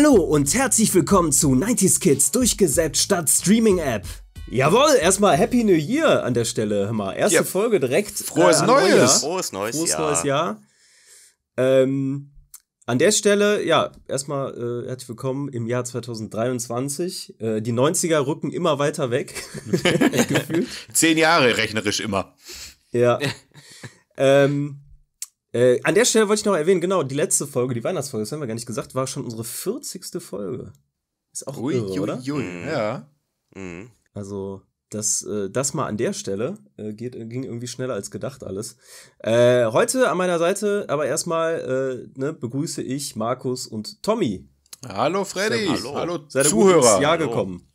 Hallo und herzlich willkommen zu 90s Kids durchgesetzt statt Streaming App. Jawohl, erstmal Happy New Year an der Stelle. Hör Mal erste ja. Folge direkt. Frohes äh, Neues. Neujahr. Frohes neues Frohes Jahr. neues Jahr. Ähm, an der Stelle, ja, erstmal äh, herzlich willkommen im Jahr 2023. Äh, die 90er rücken immer weiter weg. Zehn Jahre rechnerisch immer. Ja. ähm, äh, an der Stelle wollte ich noch erwähnen, genau, die letzte Folge, die Weihnachtsfolge, das haben wir gar nicht gesagt, war schon unsere 40. Folge. Ist auch ui, irre, ui, oder? Ui, mhm. ja. Mhm. Also, das, äh, das mal an der Stelle äh, geht, äh, ging irgendwie schneller als gedacht alles. Äh, heute an meiner Seite aber erstmal äh, ne, begrüße ich Markus und Tommy. Hallo Freddy, Sehr, hallo, hallo Seid ihr Zuhörer. Gut ins Jahr hallo. gekommen.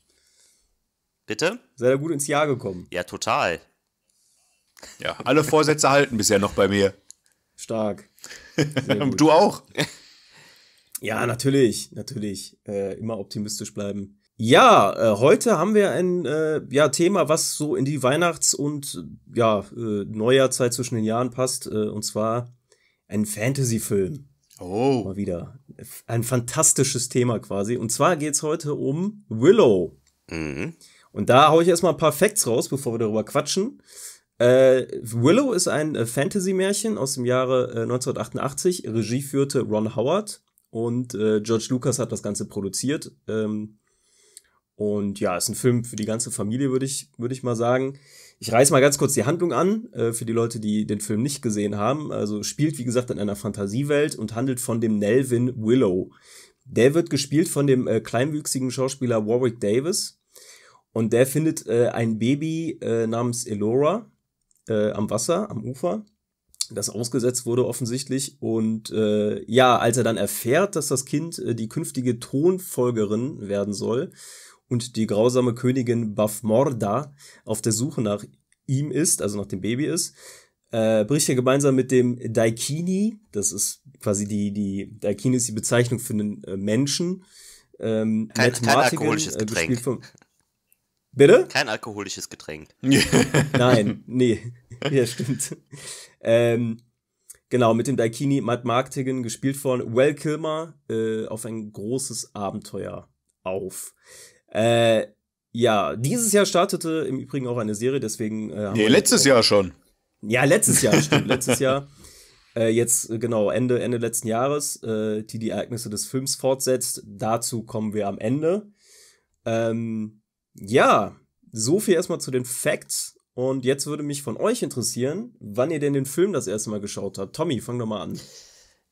Bitte? Seid ihr gut ins Jahr gekommen. Ja, total. Ja, alle Vorsätze halten bisher noch bei mir. Stark. du auch. Ja, natürlich, natürlich. Äh, immer optimistisch bleiben. Ja, äh, heute haben wir ein äh, ja, Thema, was so in die Weihnachts- und ja, äh, Neujahrzeit zwischen den Jahren passt, äh, und zwar ein Fantasy-Film. Oh. Mal wieder. Ein fantastisches Thema quasi. Und zwar geht's heute um Willow. Mhm. Und da hau ich erstmal ein paar Facts raus, bevor wir darüber quatschen. Äh, Willow ist ein äh, Fantasy-Märchen aus dem Jahre äh, 1988. Regie führte Ron Howard und äh, George Lucas hat das Ganze produziert. Ähm, und ja, ist ein Film für die ganze Familie, würde ich, würd ich mal sagen. Ich reiß mal ganz kurz die Handlung an, äh, für die Leute, die den Film nicht gesehen haben. Also spielt, wie gesagt, in einer Fantasiewelt und handelt von dem Nelvin Willow. Der wird gespielt von dem kleinwüchsigen Schauspieler Warwick Davis. Und der findet ein Baby namens Elora, äh, am Wasser, am Ufer, das ausgesetzt wurde offensichtlich. Und äh, ja, als er dann erfährt, dass das Kind äh, die künftige Thronfolgerin werden soll und die grausame Königin Bafmorda auf der Suche nach ihm ist, also nach dem Baby ist, äh, bricht er gemeinsam mit dem Daikini, das ist quasi die, die Daikini ist die Bezeichnung für einen äh, Menschen, ähm, kein, kein alkoholisches äh, Getränk. Äh, von, Bitte? Kein alkoholisches Getränk. Nein, nee. Ja, stimmt. Ähm, genau, mit dem Daikini Matt Marktigan, gespielt von Well Kilmer, äh, auf ein großes Abenteuer auf. Äh, ja, dieses Jahr startete im Übrigen auch eine Serie, deswegen. Äh, nee, letztes Jahr schon. Ja, letztes Jahr, stimmt. letztes Jahr. Äh, jetzt, äh, genau, Ende, Ende letzten Jahres, äh, die die Ereignisse des Films fortsetzt. Dazu kommen wir am Ende. Ähm, ja, so viel erstmal zu den Facts. Und jetzt würde mich von euch interessieren, wann ihr denn den Film das erste Mal geschaut habt. Tommy, fang doch mal an.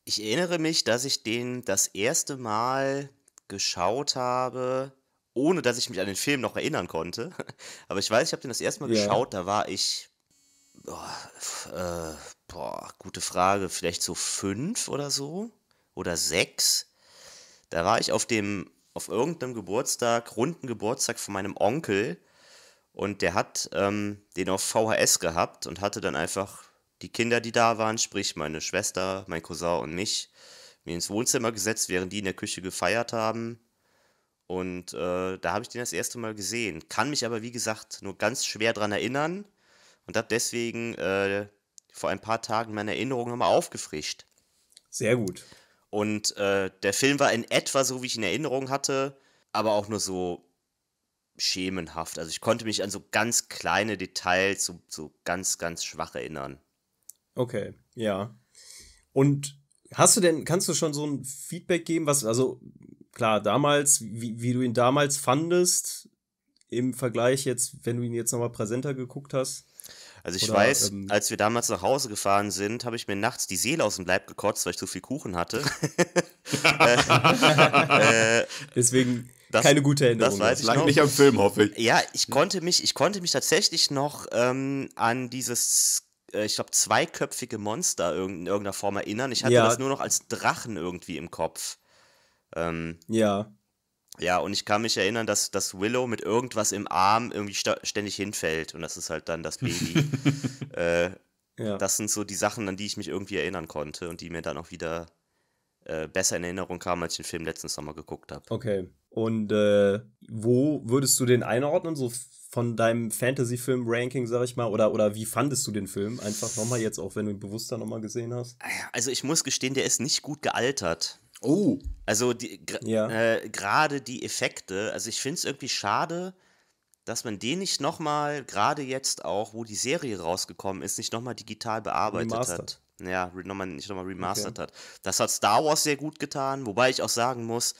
Ich erinnere mich, dass ich den das erste Mal geschaut habe, ohne dass ich mich an den Film noch erinnern konnte. Aber ich weiß, ich habe den das erste Mal ja. geschaut, da war ich. Boah, äh, boah, gute Frage. Vielleicht so fünf oder so. Oder sechs. Da war ich auf dem auf irgendeinem Geburtstag, runden Geburtstag von meinem Onkel. Und der hat ähm, den auf VHS gehabt und hatte dann einfach die Kinder, die da waren, sprich meine Schwester, mein Cousin und mich, mir ins Wohnzimmer gesetzt, während die in der Küche gefeiert haben. Und äh, da habe ich den das erste Mal gesehen. Kann mich aber, wie gesagt, nur ganz schwer daran erinnern und habe deswegen äh, vor ein paar Tagen meine Erinnerung nochmal aufgefrischt. Sehr gut. Und äh, der Film war in etwa so, wie ich ihn in Erinnerung hatte, aber auch nur so schemenhaft. Also ich konnte mich an so ganz kleine Details, so, so ganz, ganz schwach erinnern. Okay, ja. Und hast du denn, kannst du schon so ein Feedback geben, was, also klar, damals, wie, wie du ihn damals fandest, im Vergleich jetzt, wenn du ihn jetzt nochmal präsenter geguckt hast? Also ich Oder, weiß, ähm, als wir damals nach Hause gefahren sind, habe ich mir nachts die Seele aus dem Leib gekotzt, weil ich zu viel Kuchen hatte. Äh, äh, Deswegen das, keine gute Erinnerung. Das weiß ich Lang noch. nicht am Film, hoffe ich. Ja, ich konnte mich, ich konnte mich tatsächlich noch ähm, an dieses äh, ich glaube, zweiköpfige Monster in irgendeiner Form erinnern. Ich hatte ja. das nur noch als Drachen irgendwie im Kopf. Ähm, ja. Ja, und ich kann mich erinnern, dass, dass Willow mit irgendwas im Arm irgendwie ständig hinfällt. Und das ist halt dann das Baby. äh, ja. Das sind so die Sachen, an die ich mich irgendwie erinnern konnte und die mir dann auch wieder äh, besser in Erinnerung kamen, als ich den Film letztens nochmal geguckt habe. Okay. Und äh, wo würdest du den einordnen? So von deinem Fantasy-Film-Ranking, sag ich mal, oder, oder wie fandest du den Film? Einfach nochmal jetzt, auch wenn du ihn bewusster nochmal gesehen hast. Also ich muss gestehen, der ist nicht gut gealtert. Oh. Also die, ja. äh, gerade die Effekte, also ich finde es irgendwie schade, dass man den nicht nochmal, gerade jetzt auch, wo die Serie rausgekommen ist, nicht nochmal digital bearbeitet Remastered. hat. Ja, nochmal, nicht nochmal remastered okay. hat. Das hat Star Wars sehr gut getan, wobei ich auch sagen muss,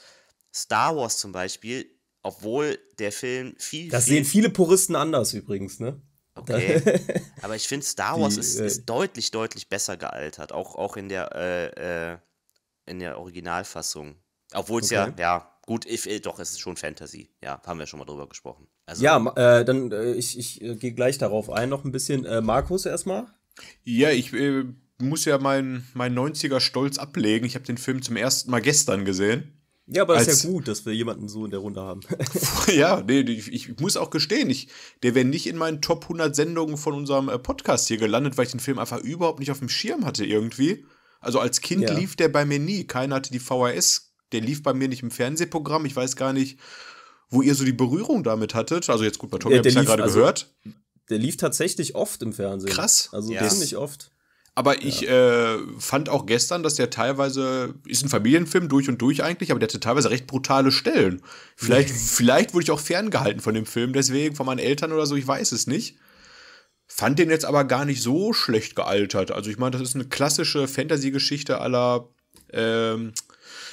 Star Wars zum Beispiel, obwohl der Film viel. Das viel sehen viele Puristen anders übrigens, ne? Okay. Aber ich finde, Star Wars die, ist, ist äh, deutlich, deutlich besser gealtert, auch, auch in der äh, äh, in der Originalfassung. Obwohl es okay. ja, ja, gut, if, äh, doch, es ist schon Fantasy. Ja, haben wir schon mal drüber gesprochen. Also, ja, äh, dann äh, ich, ich äh, gehe gleich darauf ein, noch ein bisschen. Äh, Markus erstmal. Ja, ich äh, muss ja meinen mein 90er Stolz ablegen. Ich habe den Film zum ersten Mal gestern gesehen. Ja, aber das ist ja gut, dass wir jemanden so in der Runde haben. ja, nee, ich, ich, muss auch gestehen, ich, der wäre nicht in meinen Top 100 Sendungen von unserem Podcast hier gelandet, weil ich den Film einfach überhaupt nicht auf dem Schirm hatte irgendwie. Also als Kind ja. lief der bei mir nie. Keiner hatte die VHS. Der lief bei mir nicht im Fernsehprogramm. Ich weiß gar nicht, wo ihr so die Berührung damit hattet. Also jetzt gut, bei Tommy ja, habe ich ja gerade also, gehört. Der lief tatsächlich oft im Fernsehen. Krass. Also ja. ziemlich oft. Aber ich ja. äh, fand auch gestern, dass der teilweise, ist ein Familienfilm durch und durch eigentlich, aber der hatte teilweise recht brutale Stellen. Vielleicht, vielleicht wurde ich auch ferngehalten von dem Film, deswegen von meinen Eltern oder so, ich weiß es nicht. Fand den jetzt aber gar nicht so schlecht gealtert. Also ich meine, das ist eine klassische Fantasy-Geschichte aller ähm,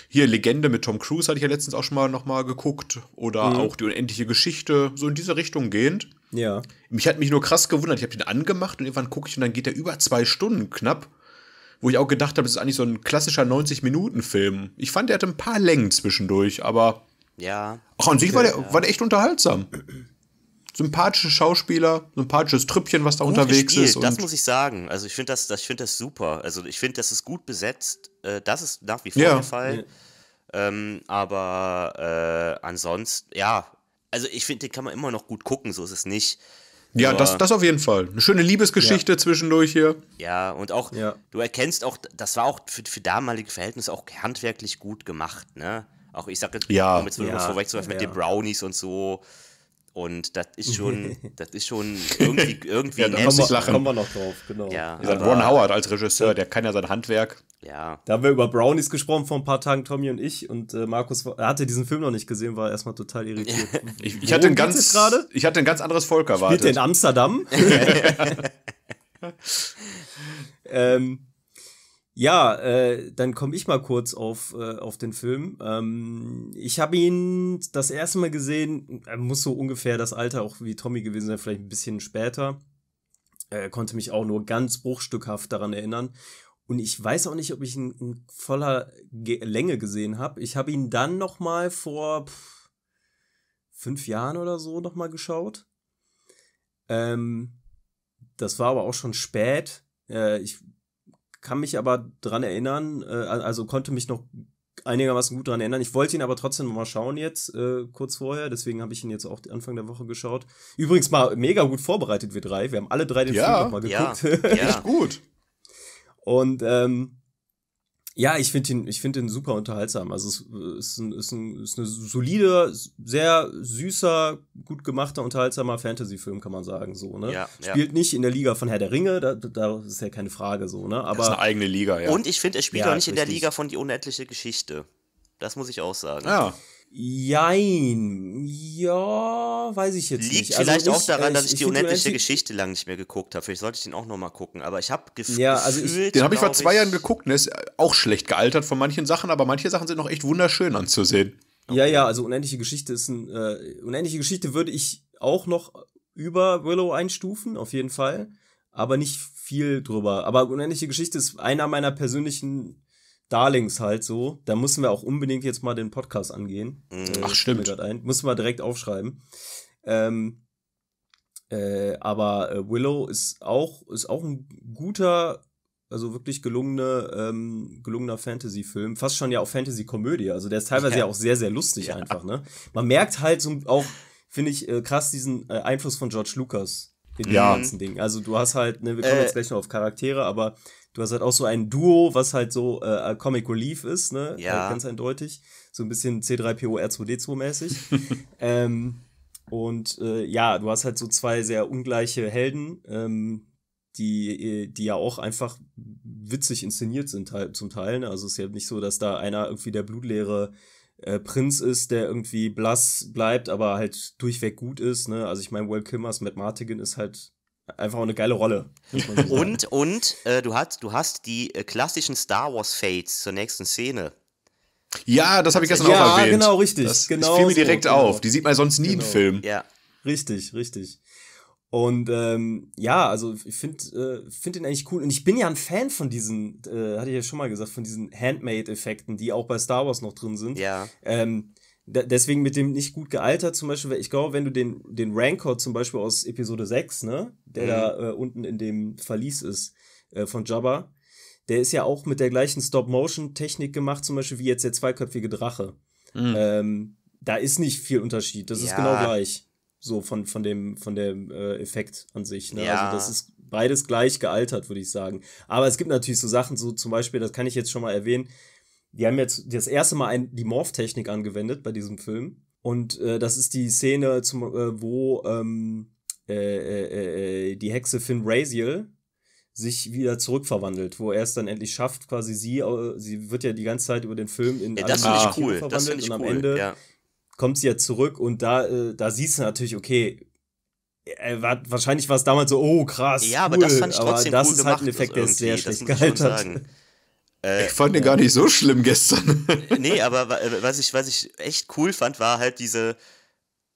hier Legende mit Tom Cruise hatte ich ja letztens auch schon mal nochmal geguckt oder mhm. auch die unendliche Geschichte so in diese Richtung gehend. Ja. Mich hat mich nur krass gewundert. Ich habe den angemacht und irgendwann gucke ich und dann geht er über zwei Stunden knapp, wo ich auch gedacht habe, das ist eigentlich so ein klassischer 90-Minuten-Film. Ich fand, der hatte ein paar Längen zwischendurch, aber ja. Ach, an sich war der, ja. war der echt unterhaltsam sympathische Schauspieler, sympathisches Trüppchen, was da gut unterwegs gespielt, ist. das muss ich sagen. Also ich finde das, das, find das super. Also ich finde, das ist gut besetzt. Äh, das ist nach wie vor ja. der Fall. Ja. Ähm, aber äh, ansonsten, ja, also ich finde, den kann man immer noch gut gucken, so ist es nicht. Ja, das, das auf jeden Fall. Eine schöne Liebesgeschichte ja. zwischendurch hier. Ja, und auch, du erkennst auch, das war auch für, für damalige Verhältnisse auch handwerklich gut gemacht, ne? Auch ich sage jetzt, ja, um jetzt ja, mit den Brownies und so. Und das ist schon, das ist schon irgendwie, irgendwie ja, da kommen wir, lachen. kommen wir noch drauf, genau. Ja, Wie gesagt, Ron Howard als Regisseur, der kann ja sein Handwerk. Ja. Da haben wir über Brownies gesprochen vor ein paar Tagen, Tommy und ich. Und äh, Markus er hatte diesen Film noch nicht gesehen, war erstmal total irritiert. ich, ich hatte ein ganz, ich hatte ein ganz anderes Volk erwartet. Spielt in Amsterdam? ähm, ja, äh, dann komme ich mal kurz auf, äh, auf den Film. Ähm, ich habe ihn das erste Mal gesehen, er äh, muss so ungefähr das Alter auch wie Tommy gewesen sein, vielleicht ein bisschen später. Äh, konnte mich auch nur ganz bruchstückhaft daran erinnern. Und ich weiß auch nicht, ob ich ihn in voller Ge Länge gesehen habe. Ich habe ihn dann noch mal vor pff, fünf Jahren oder so noch mal geschaut. Ähm, das war aber auch schon spät. Äh, ich kann mich aber dran erinnern, äh, also konnte mich noch einigermaßen gut dran erinnern. Ich wollte ihn aber trotzdem mal schauen jetzt, äh, kurz vorher. Deswegen habe ich ihn jetzt auch Anfang der Woche geschaut. Übrigens mal mega gut vorbereitet, wir drei. Wir haben alle drei den ja, Film nochmal geguckt. Ja, ja. gut. Und ähm, ja, ich finde ihn, ich finde ihn super unterhaltsam. Also es äh, ist ein, ist ein ist eine solide, sehr süßer, gut gemachter, unterhaltsamer Fantasy-Film, kann man sagen, so, ne? Ja, spielt ja. nicht in der Liga von Herr der Ringe, da, da ist ja keine Frage, so, ne? Aber das ist eine eigene Liga, ja. Und ich finde, er spielt ja, auch nicht in der Liga von die unendliche Geschichte. Das muss ich auch sagen. Ja. Jein, ja, weiß ich jetzt Liegt nicht. Liegt also vielleicht also ich, daran, äh, dass ich, ich die unendliche Geschichte lang nicht mehr geguckt habe. Vielleicht sollte ich den auch nochmal gucken. Aber ich habe gef ja, also gefühlt. den habe ich vor zwei Jahren geguckt. Der ne? ist äh, auch schlecht gealtert von manchen Sachen, aber manche Sachen sind noch echt wunderschön anzusehen. Okay. Ja, ja, also unendliche Geschichte ist ein. Äh, unendliche Geschichte würde ich auch noch über Willow einstufen, auf jeden Fall. Aber nicht viel drüber. Aber unendliche Geschichte ist einer meiner persönlichen Darlings halt so. Da müssen wir auch unbedingt jetzt mal den Podcast angehen. Mhm. Äh, Ach, äh, stimmt. Ein. Müssen wir direkt aufschreiben. Ähm, äh, aber äh, Willow ist auch, ist auch ein guter, also wirklich gelungene, ähm, gelungener Fantasy-Film. Fast schon ja auch Fantasy-Komödie. Also der ist teilweise ja, ja auch sehr, sehr lustig ja. einfach. Ne? Man merkt halt so auch, finde ich, äh, krass diesen äh, Einfluss von George Lucas in ja. dem ganzen Ding. Also du hast halt, ne, wir kommen äh. jetzt gleich noch auf Charaktere, aber Du hast halt auch so ein Duo, was halt so äh, äh Comic Relief ist, ne? Äh, ja. Äh, ganz eindeutig. So ein bisschen C3PO R2D2 mäßig. ähm, und äh, ja, du hast halt so zwei sehr ungleiche Helden, ähm, die, äh, die ja auch einfach witzig inszeniert sind zum Teil. Ne? Also es ist ja nicht so, dass da einer irgendwie der blutleere äh, Prinz ist, der irgendwie blass bleibt, aber halt durchweg gut ist. Ne? Also ich meine, Will Kimmers, mit Martigan ist halt einfach eine geile Rolle. So und und äh, du, hast, du hast die äh, klassischen Star Wars Fates zur nächsten Szene. Ja, das habe ich gestern ja, auch erwähnt. Ja, genau, richtig. Das genau fiel mir direkt so, genau. auf. Genau. Die sieht man sonst nie genau. im Film. Ja. Richtig, richtig. Und ähm, ja, also ich finde äh, find den eigentlich cool. Und ich bin ja ein Fan von diesen, äh, hatte ich ja schon mal gesagt, von diesen Handmade-Effekten, die auch bei Star Wars noch drin sind. Ja. Ähm, deswegen mit dem nicht gut gealtert zum Beispiel, weil ich glaube, wenn du den, den Rancor zum Beispiel aus Episode 6, ne, der mhm. da äh, unten in dem Verlies ist äh, von Jabba, der ist ja auch mit der gleichen Stop-Motion-Technik gemacht, zum Beispiel wie jetzt der zweiköpfige Drache. Mhm. Ähm, da ist nicht viel Unterschied, das ja. ist genau gleich. So von, von dem, von dem äh, Effekt an sich. Ne? Also ja. Also das ist beides gleich gealtert, würde ich sagen. Aber es gibt natürlich so Sachen, so zum Beispiel, das kann ich jetzt schon mal erwähnen, die haben jetzt das erste Mal ein, die Morph-Technik angewendet bei diesem Film. Und äh, das ist die Szene, zum, äh, wo ähm, äh, äh, äh die Hexe Finn Raziel sich wieder zurückverwandelt, wo er es dann endlich schafft, quasi sie, äh, sie wird ja die ganze Zeit über den Film in ja, das finde ich cool, verwandelt das finde ich und am cool, Ende ja. kommt sie ja zurück und da, da siehst du natürlich, okay, war, wahrscheinlich war es damals so, oh krass. Ja, aber cool, das fand ich trotzdem aber das cool ist halt ein Effekt, der ist sehr schlecht gehalten. Äh, ich fand den gar nicht so schlimm gestern. Äh, nee, aber äh, was ich, was ich echt cool fand, war halt diese,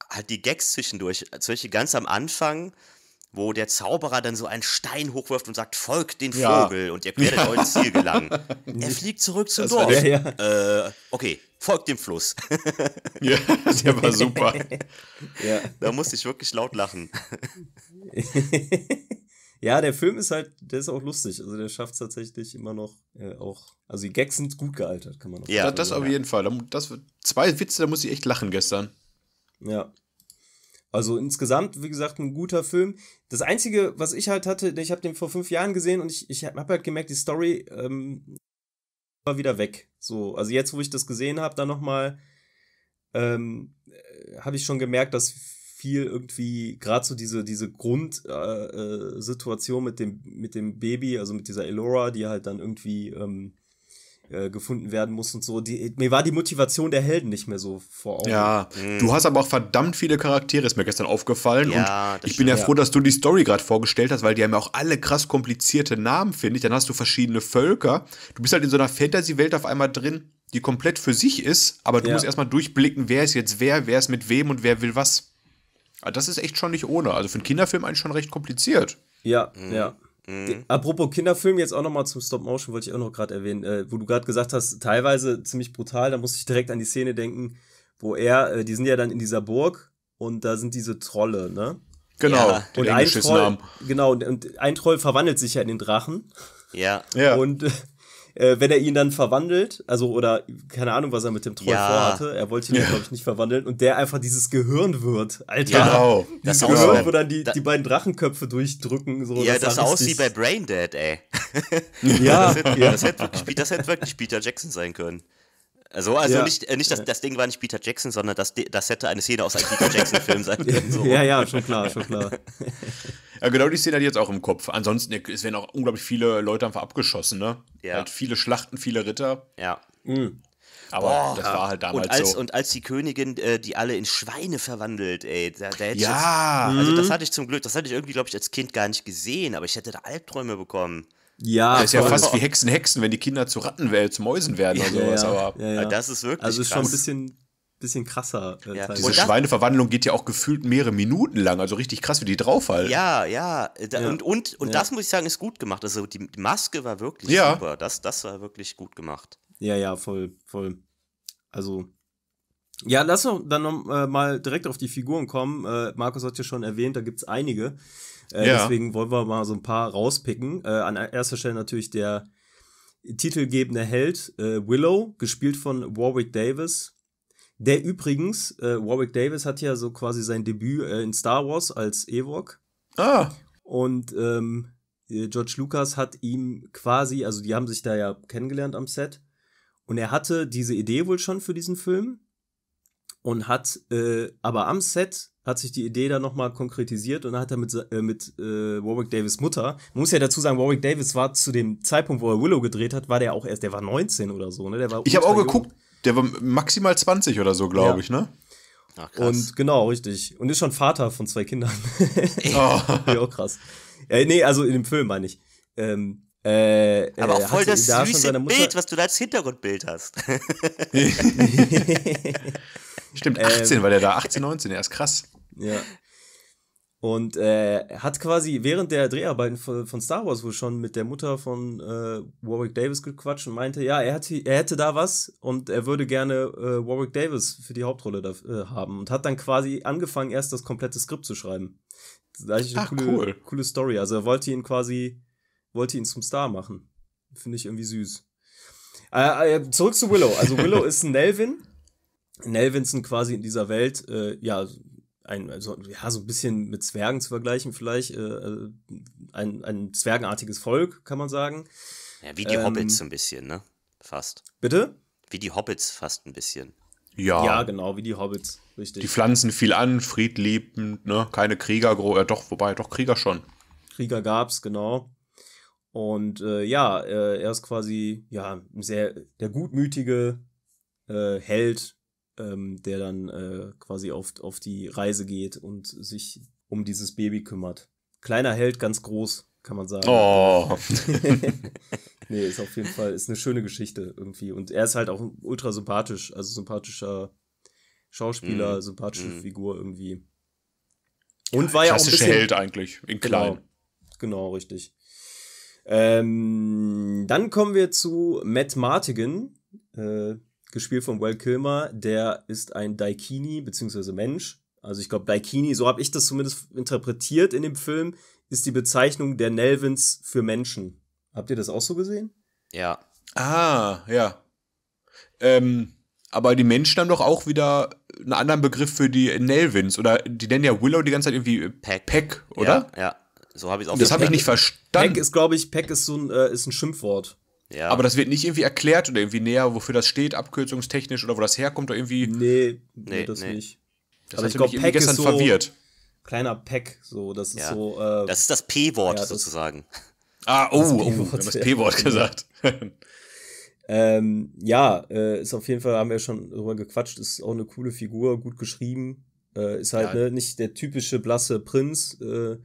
halt die Gags zwischendurch. Solche ganz am Anfang, wo der Zauberer dann so einen Stein hochwirft und sagt, folgt den Vogel ja. und ihr werdet ja. euer Ziel gelangen. er fliegt zurück zum das Dorf. Der, ja. äh, okay, folgt dem Fluss. ja, der war super. ja. Da musste ich wirklich laut lachen. Ja, der Film ist halt, der ist auch lustig. Also der schafft es tatsächlich immer noch äh, auch. Also die Gags sind gut gealtert, kann man auch ja, sagen. Ja, das auf jeden Fall. Das, zwei Witze, da muss ich echt lachen gestern. Ja. Also insgesamt, wie gesagt, ein guter Film. Das Einzige, was ich halt hatte, ich habe den vor fünf Jahren gesehen und ich, ich habe halt gemerkt, die Story ähm, war wieder weg. So, also jetzt, wo ich das gesehen habe, dann nochmal, ähm, äh, habe ich schon gemerkt, dass viel irgendwie, gerade so diese, diese Grundsituation äh, äh mit dem, mit dem Baby, also mit dieser Elora, die halt dann irgendwie ähm, äh, gefunden werden muss und so. Die, mir war die Motivation der Helden nicht mehr so vor Augen. Ja, mhm. du hast aber auch verdammt viele Charaktere, ist mir gestern aufgefallen. Ja, und ich bin ja froh, dass du die Story gerade vorgestellt hast, weil die haben ja auch alle krass komplizierte Namen, finde ich. Dann hast du verschiedene Völker. Du bist halt in so einer Fantasy-Welt auf einmal drin, die komplett für sich ist, aber du ja. musst erstmal durchblicken, wer ist jetzt wer, wer ist mit wem und wer will was. Ah, das ist echt schon nicht ohne. Also für einen Kinderfilm eigentlich schon recht kompliziert. Ja, mhm. ja. Mhm. Apropos Kinderfilm, jetzt auch nochmal zum Stop-Motion, wollte ich auch noch gerade erwähnen, äh, wo du gerade gesagt hast, teilweise ziemlich brutal, da musste ich direkt an die Szene denken, wo er, äh, die sind ja dann in dieser Burg und da sind diese Trolle, ne? Genau, ja. und ein Troll, haben. Genau, und, und, ein Troll verwandelt sich ja in den Drachen. Ja. ja. Und äh, äh, wenn er ihn dann verwandelt, also oder keine Ahnung, was er mit dem Troll ja. vorhatte, er wollte ihn, ja. glaube ich, nicht verwandeln und der einfach dieses Gehirn wird. Alter, ja, genau. das Gehirn, so wo dann die, da, die beiden Drachenköpfe durchdrücken. So, ja, das, das aus wie bei Braindead, ey. ja, das hätte, ja. Das hätte, wirklich, das hätte wirklich Peter Jackson sein können. Also, also ja. nicht, äh, nicht das, das Ding war nicht Peter Jackson, sondern das, das hätte eine Szene aus einem Peter Jackson-Film sein können. So. Ja, ja, schon klar, schon klar. Ja, genau die Szene hat jetzt auch im Kopf. Ansonsten, es werden auch unglaublich viele Leute einfach abgeschossen, ne? Ja. Halt viele Schlachten, viele Ritter. Ja. Mhm. Aber Boah, das war halt damals und als, so. Und als die Königin, äh, die alle in Schweine verwandelt, ey. Da, da ja. Jetzt, also mhm. das hatte ich zum Glück, das hatte ich irgendwie, glaube ich, als Kind gar nicht gesehen, aber ich hätte da Albträume bekommen. Ja, das ist ja fast wie Hexen, Hexen, wenn die Kinder zu Ratten werden, zu Mäusen werden oder ja, sowas. Ja, aber ja, ah, das ist wirklich. Also ist krass. schon ein bisschen, bisschen krasser. Äh, ja. Diese Schweineverwandlung geht ja auch gefühlt mehrere Minuten lang, also richtig krass, wie die draufhalten. Ja, ja. Da, ja. Und, und, und ja. das muss ich sagen, ist gut gemacht. Also die, die Maske war wirklich ja. super. Das, das war wirklich gut gemacht. Ja, ja, voll, voll. Also. Ja, lass uns dann noch, äh, mal direkt auf die Figuren kommen. Äh, Markus hat ja schon erwähnt, da gibt es einige. Äh, ja. Deswegen wollen wir mal so ein paar rauspicken. Äh, an erster Stelle natürlich der titelgebende Held äh, Willow, gespielt von Warwick Davis. Der übrigens, äh, Warwick Davis hat ja so quasi sein Debüt äh, in Star Wars als Ewok. Ah. Und ähm, äh, George Lucas hat ihm quasi, also die haben sich da ja kennengelernt am Set. Und er hatte diese Idee wohl schon für diesen Film und hat äh, aber am Set hat sich die Idee dann nochmal konkretisiert und dann hat er mit, äh, mit äh, Warwick Davis Mutter, man muss ja dazu sagen, Warwick Davis war zu dem Zeitpunkt, wo er Willow gedreht hat, war der auch erst, der war 19 oder so, ne? Der war ich habe auch geguckt, jung. der war maximal 20 oder so, glaube ja. ich, ne? Ach, krass. Und genau, richtig. Und ist schon Vater von zwei Kindern. oh. ja, auch krass. Äh, nee, also in dem Film meine ich. Ähm, äh, äh Aber auch voll das da süße Bild, was du da als Hintergrundbild hast. Stimmt, 18 ähm, war der da, 18, 19, er ist krass. Ja. Und äh, hat quasi während der Dreharbeiten von, von, Star Wars wohl schon mit der Mutter von äh, Warwick Davis gequatscht und meinte, ja, er, hat, er hätte da was und er würde gerne äh, Warwick Davis für die Hauptrolle da, äh, haben. Und hat dann quasi angefangen, erst das komplette Skript zu schreiben. Das ist eigentlich eine Ach, coole, cool. coole Story. Also er wollte ihn quasi, wollte ihn zum Star machen. Finde ich irgendwie süß. Äh, äh, zurück zu Willow. Also Willow ist ein Nelvin Nelvinson quasi in dieser Welt, äh, ja, ein, also, ja, so ein bisschen mit Zwergen zu vergleichen vielleicht, äh, äh ein, ein zwergenartiges Volk, kann man sagen. Ja, wie die ähm, Hobbits so ein bisschen, ne? Fast. Bitte? Wie die Hobbits fast ein bisschen. Ja. Ja, genau, wie die Hobbits, richtig. Die pflanzen viel an, friedliebend, ne? Keine Krieger, äh, doch, wobei, doch Krieger schon. Krieger gab's, genau. Und äh, ja, äh, er ist quasi, ja, sehr, der gutmütige äh, Held ähm, der dann äh, quasi auf, auf die Reise geht und sich um dieses Baby kümmert. Kleiner Held, ganz groß, kann man sagen. Oh. nee, ist auf jeden Fall, ist eine schöne Geschichte irgendwie. Und er ist halt auch ultra sympathisch, also sympathischer Schauspieler, mm. sympathische mm. Figur irgendwie. Und ja, war ja auch ein bisschen, Held eigentlich, in genau. klein. Genau, genau richtig. Ähm, dann kommen wir zu Matt Martigan, äh, gespielt von Will Kilmer, der ist ein Daikini beziehungsweise Mensch. Also ich glaube, Daikini, so habe ich das zumindest interpretiert in dem Film, ist die Bezeichnung der Nelvins für Menschen. Habt ihr das auch so gesehen? Ja. Ah, ja. Ähm, aber die Menschen haben doch auch wieder einen anderen Begriff für die Nelvins. Oder die nennen ja Willow die ganze Zeit irgendwie Peck, Peck oder? Ja, ja. so habe ich es auch Das habe ich nicht verstanden. Peck ist, glaube ich, Peck ist so ein, äh, ist ein Schimpfwort. Ja. Aber das wird nicht irgendwie erklärt oder irgendwie näher, wofür das steht, abkürzungstechnisch oder wo das herkommt oder irgendwie. Nee, nee das nee. nicht. Das Aber also ich glaube, Pack gestern ist so verwirrt. Kleiner Pack, so, das ist so. Äh, das ist das P-Wort ja, sozusagen. Ah, oh, oh, wir haben das P-Wort gesagt. ähm, ja, äh, ist auf jeden Fall, haben wir schon drüber gequatscht, ist auch eine coole Figur, gut geschrieben. Äh, ist halt ne, nicht der typische blasse Prinz, äh,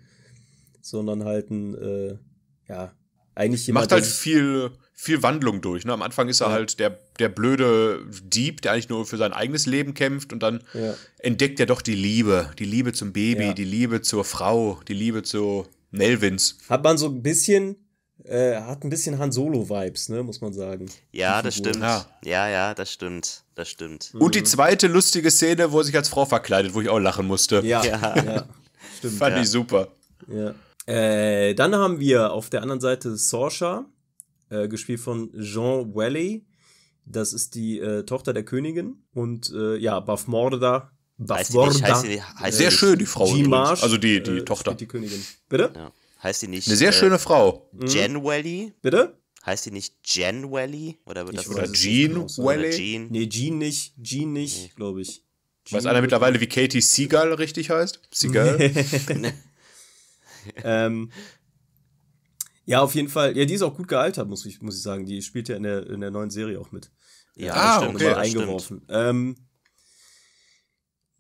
sondern halt ein, äh, ja, eigentlich jemand. Macht halt viel viel Wandlung durch. Ne? Am Anfang ist er ja. halt der, der blöde Dieb, der eigentlich nur für sein eigenes Leben kämpft und dann ja. entdeckt er doch die Liebe. Die Liebe zum Baby, ja. die Liebe zur Frau, die Liebe zu Nelvins. Hat man so ein bisschen, äh, hat ein bisschen Han Solo-Vibes, ne, muss man sagen. Ja, das stimmt. Ja. ja, das stimmt. Das stimmt. Mhm. Und die zweite lustige Szene, wo er sich als Frau verkleidet, wo ich auch lachen musste. Ja, ja. stimmt. Fand ich super. Ja. Äh, dann haben wir auf der anderen Seite Sorsha äh, gespielt von Jean Welly. Das ist die äh, Tochter der Königin und äh, ja, Buff Morda. Buff heißt Die heißt die, heißt sehr äh, schön, die Frau. Marsh, äh, also die, die Tochter. Die Königin. Bitte? Ja. Heißt die nicht. Eine sehr äh, schöne Frau. Mhm. Jen Welly. Bitte? Heißt die nicht Jen Welly? Oder wird das ich Oder Jean genau. Welly? Nee, Jean nicht. Jean nicht, nee. glaube ich. Jean Weiß einer mittlerweile, wie Katie Seagull richtig heißt? Seagull? ähm, ja, auf jeden Fall. Ja, die ist auch gut gealtert, muss ich, muss ich sagen. Die spielt ja in der, in der neuen Serie auch mit. Ja, ah, stimmt, okay, eingeworfen. Ähm,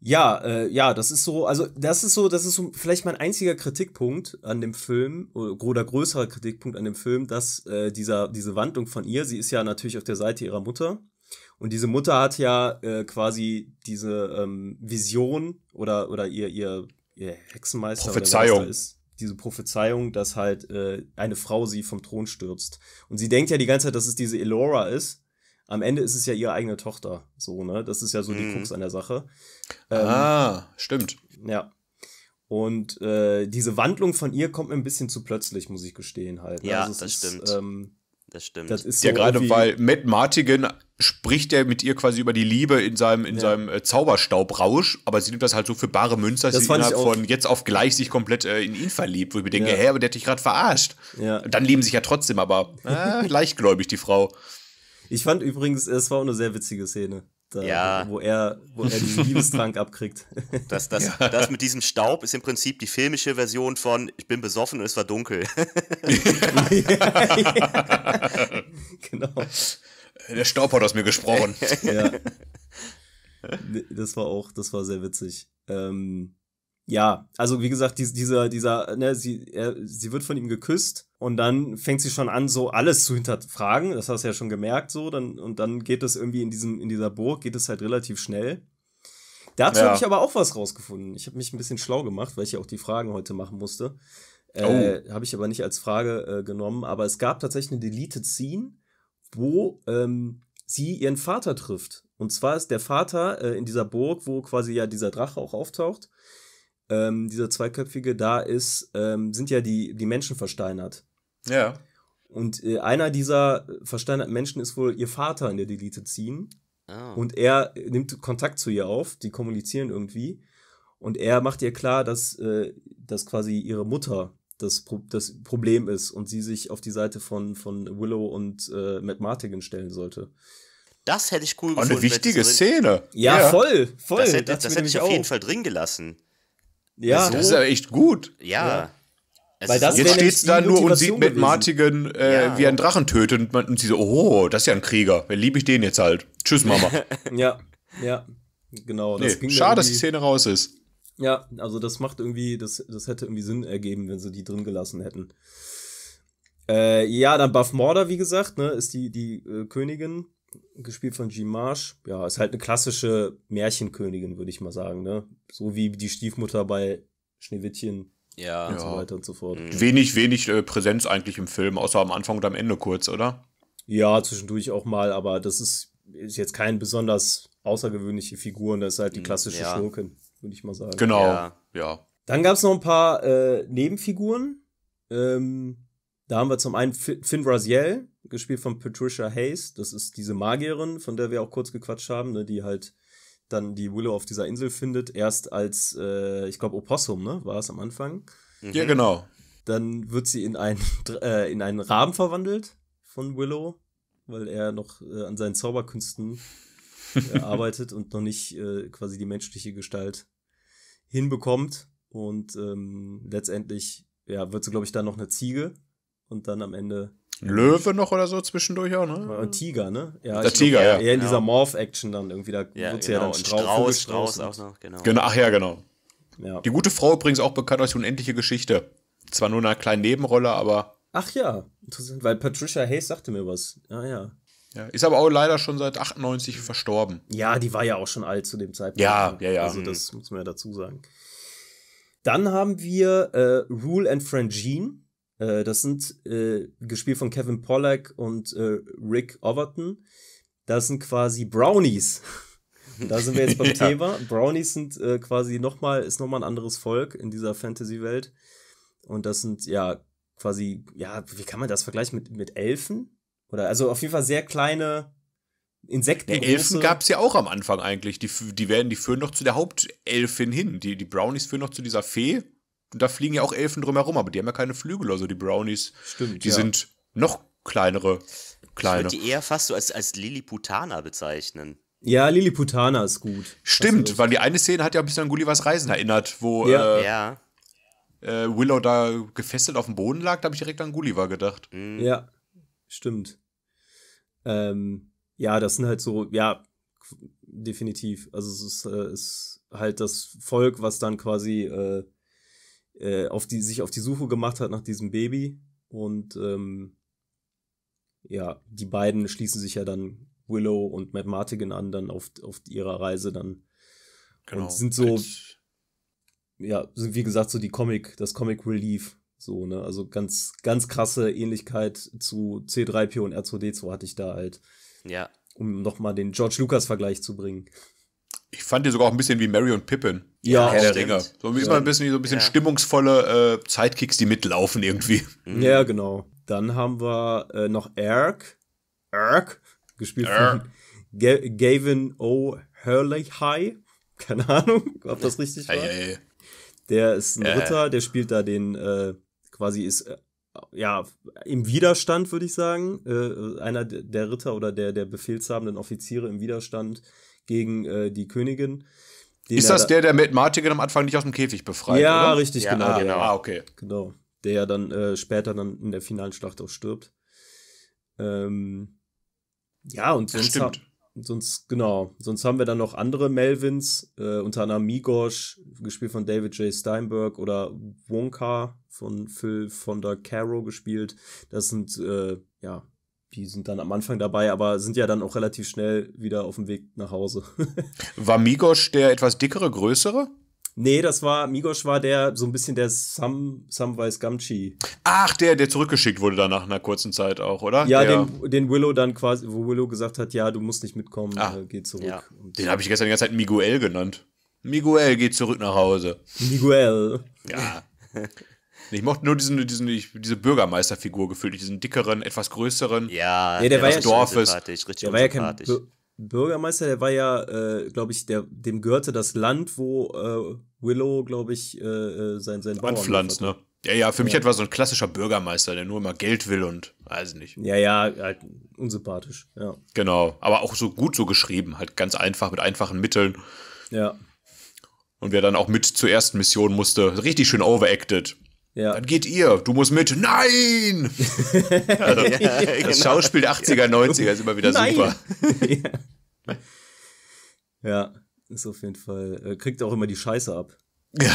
ja, äh, ja, das ist so, also das ist so, das ist so vielleicht mein einziger Kritikpunkt an dem Film äh, oder größerer Kritikpunkt an dem Film, dass äh, dieser diese Wandlung von ihr, sie ist ja natürlich auf der Seite ihrer Mutter und diese Mutter hat ja äh, quasi diese ähm, Vision oder oder ihr ihr ihr Hexenmeister Prophezeiung. Oder ist diese Prophezeiung, dass halt äh, eine Frau sie vom Thron stürzt. Und sie denkt ja die ganze Zeit, dass es diese Elora ist. Am Ende ist es ja ihre eigene Tochter. So, ne? Das ist ja so mhm. die Krux an der Sache. Ähm, ah, stimmt. Ja. Und äh, diese Wandlung von ihr kommt mir ein bisschen zu plötzlich, muss ich gestehen halt. Ne? Ja, also das ist, stimmt. Ähm, das stimmt. Das ist so ja, gerade weil Matt Martigan spricht ja mit ihr quasi über die Liebe in seinem, in ja. seinem äh, Zauberstaubrausch, aber sie nimmt das halt so für bare Münze, dass das sie innerhalb von jetzt auf gleich sich komplett äh, in ihn verliebt, wo ich mir denke, ja. hä, aber der hat dich gerade verarscht. Ja. Dann lieben sie sich ja trotzdem, aber äh, leichtgläubig die Frau. Ich fand übrigens, es war auch eine sehr witzige Szene. Da, ja. wo, er, wo er diesen Liebestrank abkriegt. Das, das, ja. das mit diesem Staub ist im Prinzip die filmische Version von Ich bin besoffen und es war dunkel. genau. Der Staub hat aus mir gesprochen. ja. Das war auch, das war sehr witzig. Ähm, ja, also wie gesagt, dies, dieser, dieser, ne, sie, er, sie wird von ihm geküsst und dann fängt sie schon an, so alles zu hinterfragen. Das hast du ja schon gemerkt, so. Dann, und dann geht es irgendwie in diesem, in dieser Burg, geht es halt relativ schnell. Dazu ja. habe ich aber auch was rausgefunden. Ich habe mich ein bisschen schlau gemacht, weil ich ja auch die Fragen heute machen musste. Äh, oh. Äh, habe ich aber nicht als Frage äh, genommen. Aber es gab tatsächlich eine Deleted Scene, wo ähm, sie ihren Vater trifft. Und zwar ist der Vater äh, in dieser Burg, wo quasi ja dieser Drache auch auftaucht ähm, dieser zweiköpfige, da ist, ähm, sind ja die, die Menschen versteinert. Ja. Und äh, einer dieser versteinerten Menschen ist wohl ihr Vater in der Deleted ziehen. Oh. Und er äh, nimmt Kontakt zu ihr auf, die kommunizieren irgendwie. Und er macht ihr klar, dass, äh, dass quasi ihre Mutter das, Pro das Problem ist und sie sich auf die Seite von, von Willow und äh, Matt Martigan stellen sollte. Das hätte ich cool oh, gefunden. Eine wichtige Szene. Ja, ja, voll, voll. Das hätte, das das hätte ich auf jeden Fall drin gelassen. Ja, so. das ist ja echt gut. Ja. ja. Weil das jetzt steht's da nur und sieht mit Martigen, äh, ja. wie ein Drachen tötet und, man, und sie so, oh, das ist ja ein Krieger. Wer liebe ich den jetzt halt? Tschüss, Mama. ja, ja, genau. Das nee, schade, dass die Szene raus ist. Ja, also das macht irgendwie, das, das hätte irgendwie Sinn ergeben, wenn sie die drin gelassen hätten. Äh, ja, dann Buff Morda, wie gesagt, ne, ist die, die äh, Königin gespielt von Jean Marsh. Ja, ist halt eine klassische Märchenkönigin, würde ich mal sagen, ne? So wie die Stiefmutter bei Schneewittchen ja. und so weiter und so fort. Mhm. Wenig, wenig äh, Präsenz eigentlich im Film, außer am Anfang und am Ende kurz, oder? Ja, zwischendurch auch mal, aber das ist, ist jetzt kein besonders außergewöhnliche Figur und das ist halt die mhm, klassische ja. Schurken, würde ich mal sagen. Genau, ja. ja. Dann gab es noch ein paar äh, Nebenfiguren. Ähm, da haben wir zum einen Finn Raziel, gespielt von Patricia Hayes. Das ist diese Magierin, von der wir auch kurz gequatscht haben, ne, die halt dann die Willow auf dieser Insel findet. Erst als, äh, ich glaube, Opossum, ne, war es am Anfang. Mhm. Ja, genau. Dann wird sie in, ein, äh, in einen Raben verwandelt von Willow, weil er noch äh, an seinen Zauberkünsten äh, arbeitet und noch nicht äh, quasi die menschliche Gestalt hinbekommt. Und ähm, letztendlich ja, wird sie, glaube ich, dann noch eine Ziege und dann am Ende Löwe noch oder so zwischendurch auch, ne? Und Tiger, ne? Ja, der Tiger, glaub, ja. Eher in genau. dieser Morph-Action dann irgendwie, da ja, wird genau. ja dann Strauß, Strauß auch noch, genau. genau. Ach ja, genau. Ja. Die gute Frau übrigens auch bekannt als unendliche Geschichte. Zwar nur in einer kleinen Nebenrolle, aber. Ach ja, interessant, weil Patricia Hayes sagte mir was. Ah ja. ja. Ist aber auch leider schon seit 98 verstorben. Ja, die war ja auch schon alt zu dem Zeitpunkt. Ja, ja, ja. Also, das mhm. muss man ja dazu sagen. Dann haben wir äh, Rule and Frangine. Äh, das sind äh, gespielt von Kevin Pollack und äh, Rick Overton. Das sind quasi Brownies. da sind wir jetzt beim ja. Thema. Brownies sind äh, quasi nochmal, ist nochmal ein anderes Volk in dieser Fantasy-Welt. Und das sind ja quasi, ja, wie kann man das vergleichen mit, mit Elfen? Oder also auf jeden Fall sehr kleine Insekten. Die Elfen gab es ja auch am Anfang eigentlich. Die, die werden, die führen noch zu der Hauptelfin hin. Die, die Brownies führen noch zu dieser Fee da fliegen ja auch Elfen drumherum, aber die haben ja keine Flügel, also die Brownies. Stimmt. Die ja. sind noch kleinere. Kleine. Ich würde die eher fast so als, als Lilliputaner bezeichnen. Ja, Lilliputaner ist gut. Stimmt, also, weil die eine Szene hat ja ein bisschen an Gullivers Reisen erinnert, wo ja. Äh, ja. Äh, Willow da gefesselt auf dem Boden lag, da habe ich direkt an Gulliver gedacht. Mhm. Ja, stimmt. Ähm, ja, das sind halt so, ja, definitiv. Also es ist, äh, ist halt das Volk, was dann quasi äh, äh, auf die, sich auf die Suche gemacht hat nach diesem Baby. Und ähm, ja, die beiden schließen sich ja dann Willow und Matt Martigan an, dann auf, auf ihrer Reise dann. Genau. Und sind so, ja, sind wie gesagt so die Comic, das Comic Relief. So, ne, also ganz, ganz krasse Ähnlichkeit zu c 3 p und R2D2 hatte ich da halt. Ja. Um nochmal den George Lucas-Vergleich zu bringen ich fand die sogar auch ein bisschen wie Mary und Pippin. Ja, Herr der Ringe. So immer ein bisschen, so ein bisschen ja. stimmungsvolle äh, Sidekicks, die mitlaufen irgendwie. Mhm. Ja, genau. Dann haben wir äh, noch Erk. Erk, gespielt Erk. von G Gavin O. Hurley High. Keine Ahnung, ob das richtig war. Hey, hey. Der ist ein äh. Ritter, der spielt da den, äh, quasi ist, äh, ja, im Widerstand, würde ich sagen. Äh, einer der Ritter oder der, der befehlshabenden Offiziere im Widerstand gegen äh, die Königin. Ist das der, der mit Martigan am Anfang nicht aus dem Käfig befreit? Ja, oder? richtig, ja, genau. Ah, genau. ah, okay. Genau. Der ja dann äh, später dann in der finalen Schlacht auch stirbt. Ähm, ja, und sonst, ja, sonst, genau, sonst haben wir dann noch andere Melvins, äh, unter anderem Migosh, gespielt von David J. Steinberg oder Wonka von Phil von der Caro gespielt. Das sind äh, ja die sind dann am Anfang dabei, aber sind ja dann auch relativ schnell wieder auf dem Weg nach Hause. war Migosch der etwas dickere, größere? Nee, das war, Migosch war der, so ein bisschen der Sam, Samwise Gamchi. Ach, der, der zurückgeschickt wurde dann nach einer kurzen Zeit auch, oder? Ja, den, den, Willow dann quasi, wo Willow gesagt hat, ja, du musst nicht mitkommen, Ach, äh, geh zurück. Ja. Den habe ich gestern die ganze Zeit Miguel genannt. Miguel geht zurück nach Hause. Miguel. Ja. Ich mochte nur diesen, diesen, diese Bürgermeisterfigur gefühlt, diesen dickeren, etwas größeren. Ja, nee, der, der war ja Dorfes. der war ja kein Bu Bürgermeister, der war ja, äh, glaube ich, der, dem gehörte das Land, wo äh, Willow, glaube ich, äh, äh, sein, sein Bauern Anpflanzt, ne? Ja, ja, für ja. mich etwa so ein klassischer Bürgermeister, der nur immer Geld will und weiß nicht. Ja, ja, halt unsympathisch, ja. Genau, aber auch so gut so geschrieben, halt ganz einfach, mit einfachen Mitteln. Ja. Und wer dann auch mit zur ersten Mission musste, richtig schön overacted. Ja. Dann geht ihr, du musst mit. Nein! also, ja, genau. das genau. Schauspiel 80er, 90er ist immer wieder Nein. super. ja. ist auf jeden Fall. Äh, kriegt auch immer die Scheiße ab. Ja.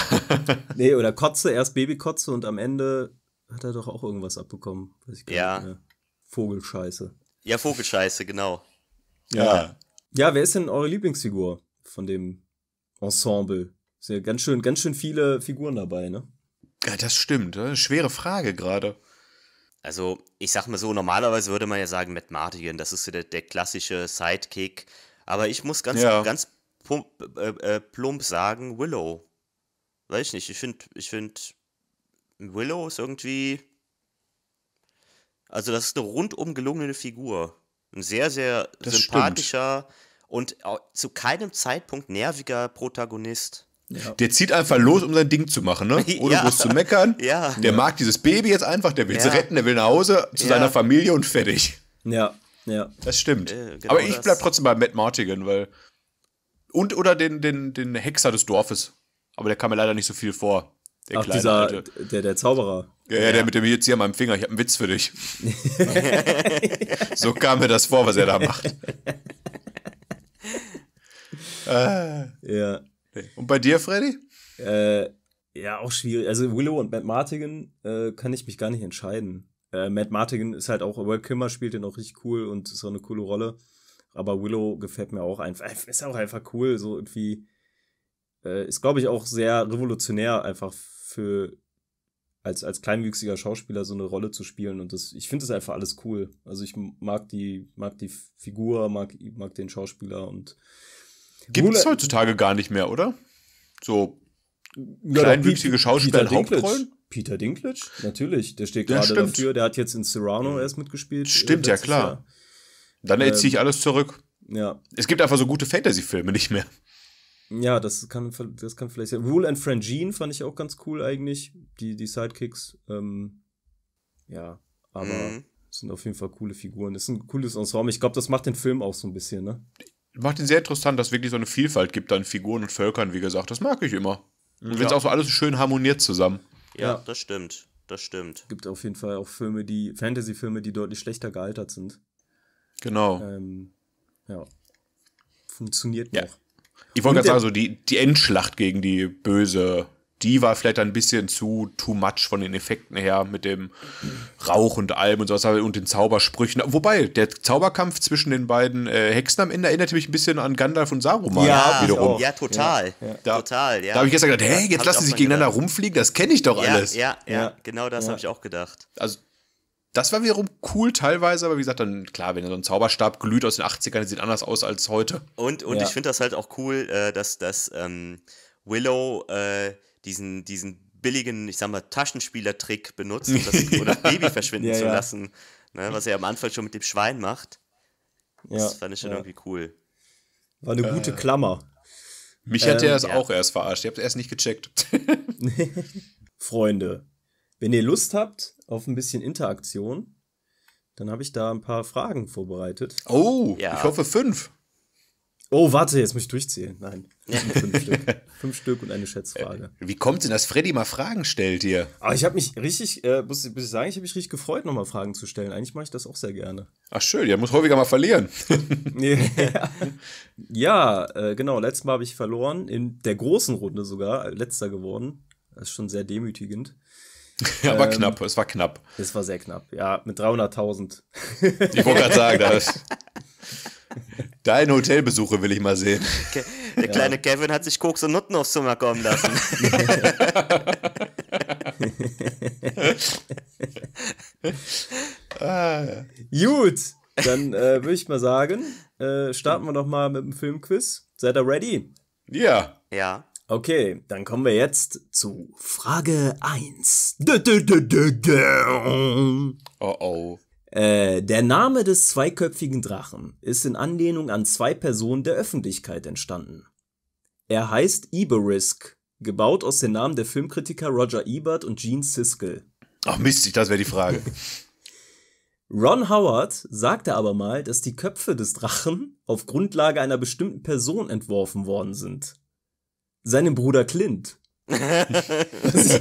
nee, oder Kotze, erst Babykotze und am Ende hat er doch auch irgendwas abbekommen. ja. Vogelscheiße. Ja, Vogelscheiße, genau. Ja. Ja, wer ist denn eure Lieblingsfigur von dem Ensemble? Sind ja ganz schön, ganz schön viele Figuren dabei, ne? Ja, das stimmt. Ne? Schwere Frage gerade. Also, ich sag mal so, normalerweise würde man ja sagen Matt Mardigan, das ist so der, der klassische Sidekick. Aber ich muss ganz, ja. ganz plump, äh, äh, plump, sagen, Willow. Weiß ich nicht, ich finde, ich find, Willow ist irgendwie. Also, das ist eine rundum gelungene Figur. Ein sehr, sehr das sympathischer stimmt. und zu keinem Zeitpunkt nerviger Protagonist. Ja. Der zieht einfach los, um sein Ding zu machen, ne? ohne ja. groß zu meckern. Ja. Der mag dieses Baby jetzt einfach, der will es retten, der will nach Hause zu seiner Familie und fertig. Ja, ja. Das stimmt. Äh, genau Aber ich bleib trotzdem bei Matt Martigan, weil. Und oder den, den, den Hexer des Dorfes. Aber der kam mir leider nicht so viel vor. Der Ach, dieser, Der, der Zauberer. Ja, ja, der mit dem jetzt hier an meinem Finger. Ich habe einen Witz für dich. so kam mir das vor, was er da macht. ah. Ja. Nee. Und bei dir, Freddy? Äh, ja, auch schwierig. Also Willow und Matt Martigan äh, kann ich mich gar nicht entscheiden. Äh, Matt Martigan ist halt auch, Will Kimmer spielt den auch richtig cool und ist auch eine coole Rolle. Aber Willow gefällt mir auch einfach, ist auch einfach cool, so irgendwie, äh, ist glaube ich auch sehr revolutionär einfach für, als, als kleinwüchsiger Schauspieler so eine Rolle zu spielen und das, ich finde das einfach alles cool. Also ich mag die, mag die Figur, mag, mag den Schauspieler und Gibt es heutzutage gar nicht mehr, oder? So ja, kleinwüchsige Schauspieler Hauptrollen? Peter Dinklage, natürlich. Der steht gerade dafür. Der hat jetzt in Serrano mhm. erst mitgespielt. Stimmt, ja klar. Jahr. Dann ähm, ziehe ich alles zurück. Ja. Es gibt einfach so gute Fantasy-Filme nicht mehr. Ja, das kann, das kann vielleicht sein. Rule and Frangine fand ich auch ganz cool eigentlich. Die, die Sidekicks. Ähm, ja, aber mhm. sind auf jeden Fall coole Figuren. Das ist ein cooles Ensemble. Ich glaube, das macht den Film auch so ein bisschen, ne? macht ihn sehr interessant, dass es wirklich so eine Vielfalt gibt an Figuren und Völkern, wie gesagt. Das mag ich immer. Und wenn es auch so alles schön harmoniert zusammen. Ja, ja, das stimmt. Das stimmt. Gibt auf jeden Fall auch Filme, die, Fantasy-Filme, die deutlich schlechter gealtert sind. Genau. Ähm, ja. Funktioniert ja. noch. Ich wollte gerade sagen, so die, die Endschlacht gegen die böse die war vielleicht ein bisschen zu too much von den Effekten her mit dem Rauch und allem und sowas und den Zaubersprüchen. Wobei, der Zauberkampf zwischen den beiden äh, Hexen am Ende erinnerte mich ein bisschen an Gandalf und Saruman ja, wiederum. Ja, total. Ja, Da, total, ja. Da habe ich gestern gedacht, hey, jetzt lassen sie sich gegeneinander gedacht. rumfliegen, das kenne ich doch alles. Ja, ja, genau das habe ich auch gedacht. Also, das war wiederum cool teilweise, aber wie gesagt, dann klar, wenn so ein Zauberstab glüht aus den 80ern, sieht anders aus als heute. Und, und ich finde das halt auch cool, äh, dass, dass ähm, Willow äh, diesen, diesen billigen, ich sag mal, Taschenspielertrick benutzt, um das, Baby verschwinden ja, zu ja. lassen. Ne, was er am Anfang schon mit dem Schwein macht. Ja, das fand ich schon irgendwie cool. War eine äh, gute Klammer. Mich hätte ähm, er es auch erst verarscht. Ich es erst nicht gecheckt. Freunde, wenn ihr Lust habt auf ein bisschen Interaktion, dann habe ich da ein paar Fragen vorbereitet. Oh, ich hoffe fünf. Oh, warte, jetzt muss ich durchzählen. Nein. Fünf Stück. Fünf Stück und eine Schätzfrage. Äh, wie kommt denn, dass Freddy mal Fragen stellt hier? Aber ich habe mich richtig, äh, muss, muss, ich sagen, ich habe mich richtig gefreut, nochmal Fragen zu stellen. Eigentlich mache ich das auch sehr gerne. Ach schön, ja, muss häufiger mal verlieren. ja, ja äh, genau. Letztes Mal habe ich verloren, in der großen Runde sogar, äh, letzter geworden. Das ist schon sehr demütigend. Ja, war ähm, knapp, es war knapp. Es war sehr knapp, ja, mit 300.000. ich wollte gerade sagen, das. Deine Hotelbesuche will ich mal sehen. Der kleine ja. Kevin hat sich Koks und Nutten aufs Zimmer kommen lassen. ah. Gut, dann äh, würde ich mal sagen, äh, starten wir doch mal mit dem Filmquiz. Seid ihr ready? Ja. Ja. Okay, dann kommen wir jetzt zu Frage 1. Oh oh. Äh, der Name des zweiköpfigen Drachen ist in Anlehnung an zwei Personen der Öffentlichkeit entstanden. Er heißt Eberisk, gebaut aus den Namen der Filmkritiker Roger Ebert und Gene Siskel. Ach Mist, das wäre die Frage. Ron Howard sagte aber mal, dass die Köpfe des Drachen auf Grundlage einer bestimmten Person entworfen worden sind. Seinem Bruder Clint, was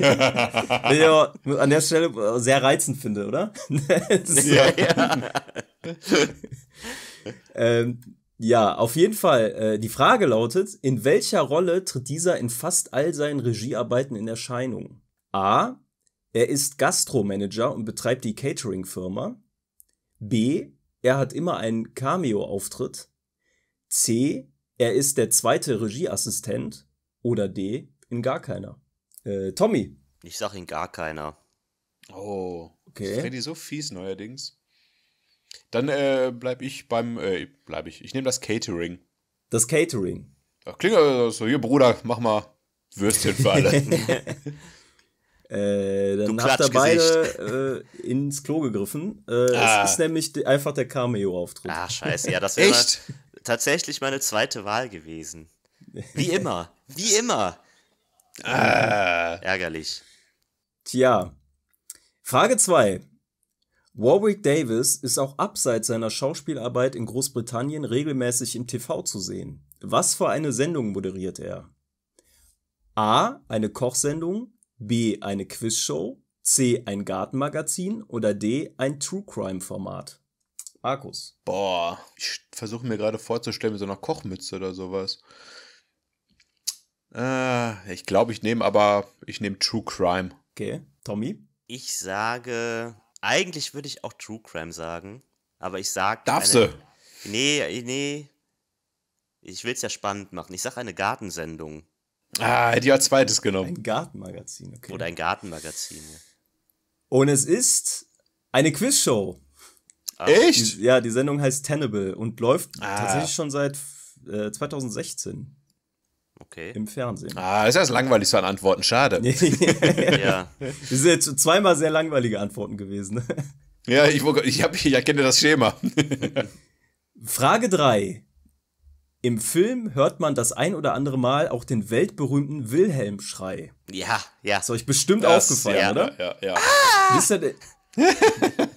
ich ja, an der Stelle äh, sehr reizend finde, oder? ja, ja. ähm, ja, auf jeden Fall. Äh, die Frage lautet: In welcher Rolle tritt dieser in fast all seinen Regiearbeiten in Erscheinung? A. Er ist Gastromanager und betreibt die Catering-Firma. B. Er hat immer einen Cameo-Auftritt. C. Er ist der zweite Regieassistent. Oder D. In gar keiner. Äh, Tommy. Ich sag in gar keiner. Oh. Okay. Ist Freddy so fies neuerdings. Dann äh, bleib ich beim, äh, bleib ich. Ich nehme das Catering. Das Catering. Ach, klingt also so, hier Bruder, mach mal Würstchen für alle. äh, dann du habt ihr beide äh, ins Klo gegriffen. Äh, ah. Es ist nämlich einfach der Cameo-Auftritt. Ach, scheiße. Ja, das wäre tatsächlich meine zweite Wahl gewesen. Wie immer. Wie immer. Äh. Ärgerlich. Tja. Frage 2. Warwick Davis ist auch abseits seiner Schauspielarbeit in Großbritannien regelmäßig im TV zu sehen. Was für eine Sendung moderiert er? A. Eine Kochsendung, B. Eine Quizshow, C. Ein Gartenmagazin oder D. Ein True Crime Format. Markus. Boah, ich versuche mir gerade vorzustellen mit so einer Kochmütze oder sowas. Äh, ich glaube, ich nehme aber, ich nehme True Crime. Okay, Tommy? Ich sage, eigentlich würde ich auch True Crime sagen, aber ich sage. Darfst du? Nee, nee. Ich will es ja spannend machen. Ich sage eine Gartensendung. Ah, hätte ich als zweites genommen. Ein Gartenmagazin, okay. Oder ein Gartenmagazin. Ja. Und es ist eine Quizshow. Echt? ja, die Sendung heißt Tenable und läuft ah. tatsächlich schon seit äh, 2016. Okay. Im Fernsehen. Ah, das ist das langweiligste an Antworten, schade. ja. Das sind jetzt zweimal sehr langweilige Antworten gewesen. ja, ich, ich, hab, ich erkenne das Schema. Frage 3. Im Film hört man das ein oder andere Mal auch den weltberühmten Wilhelm-Schrei. Ja, ja. Ist euch bestimmt das, aufgefallen, ja, oder? Ja, ja. ja. Ah! Wisst denn,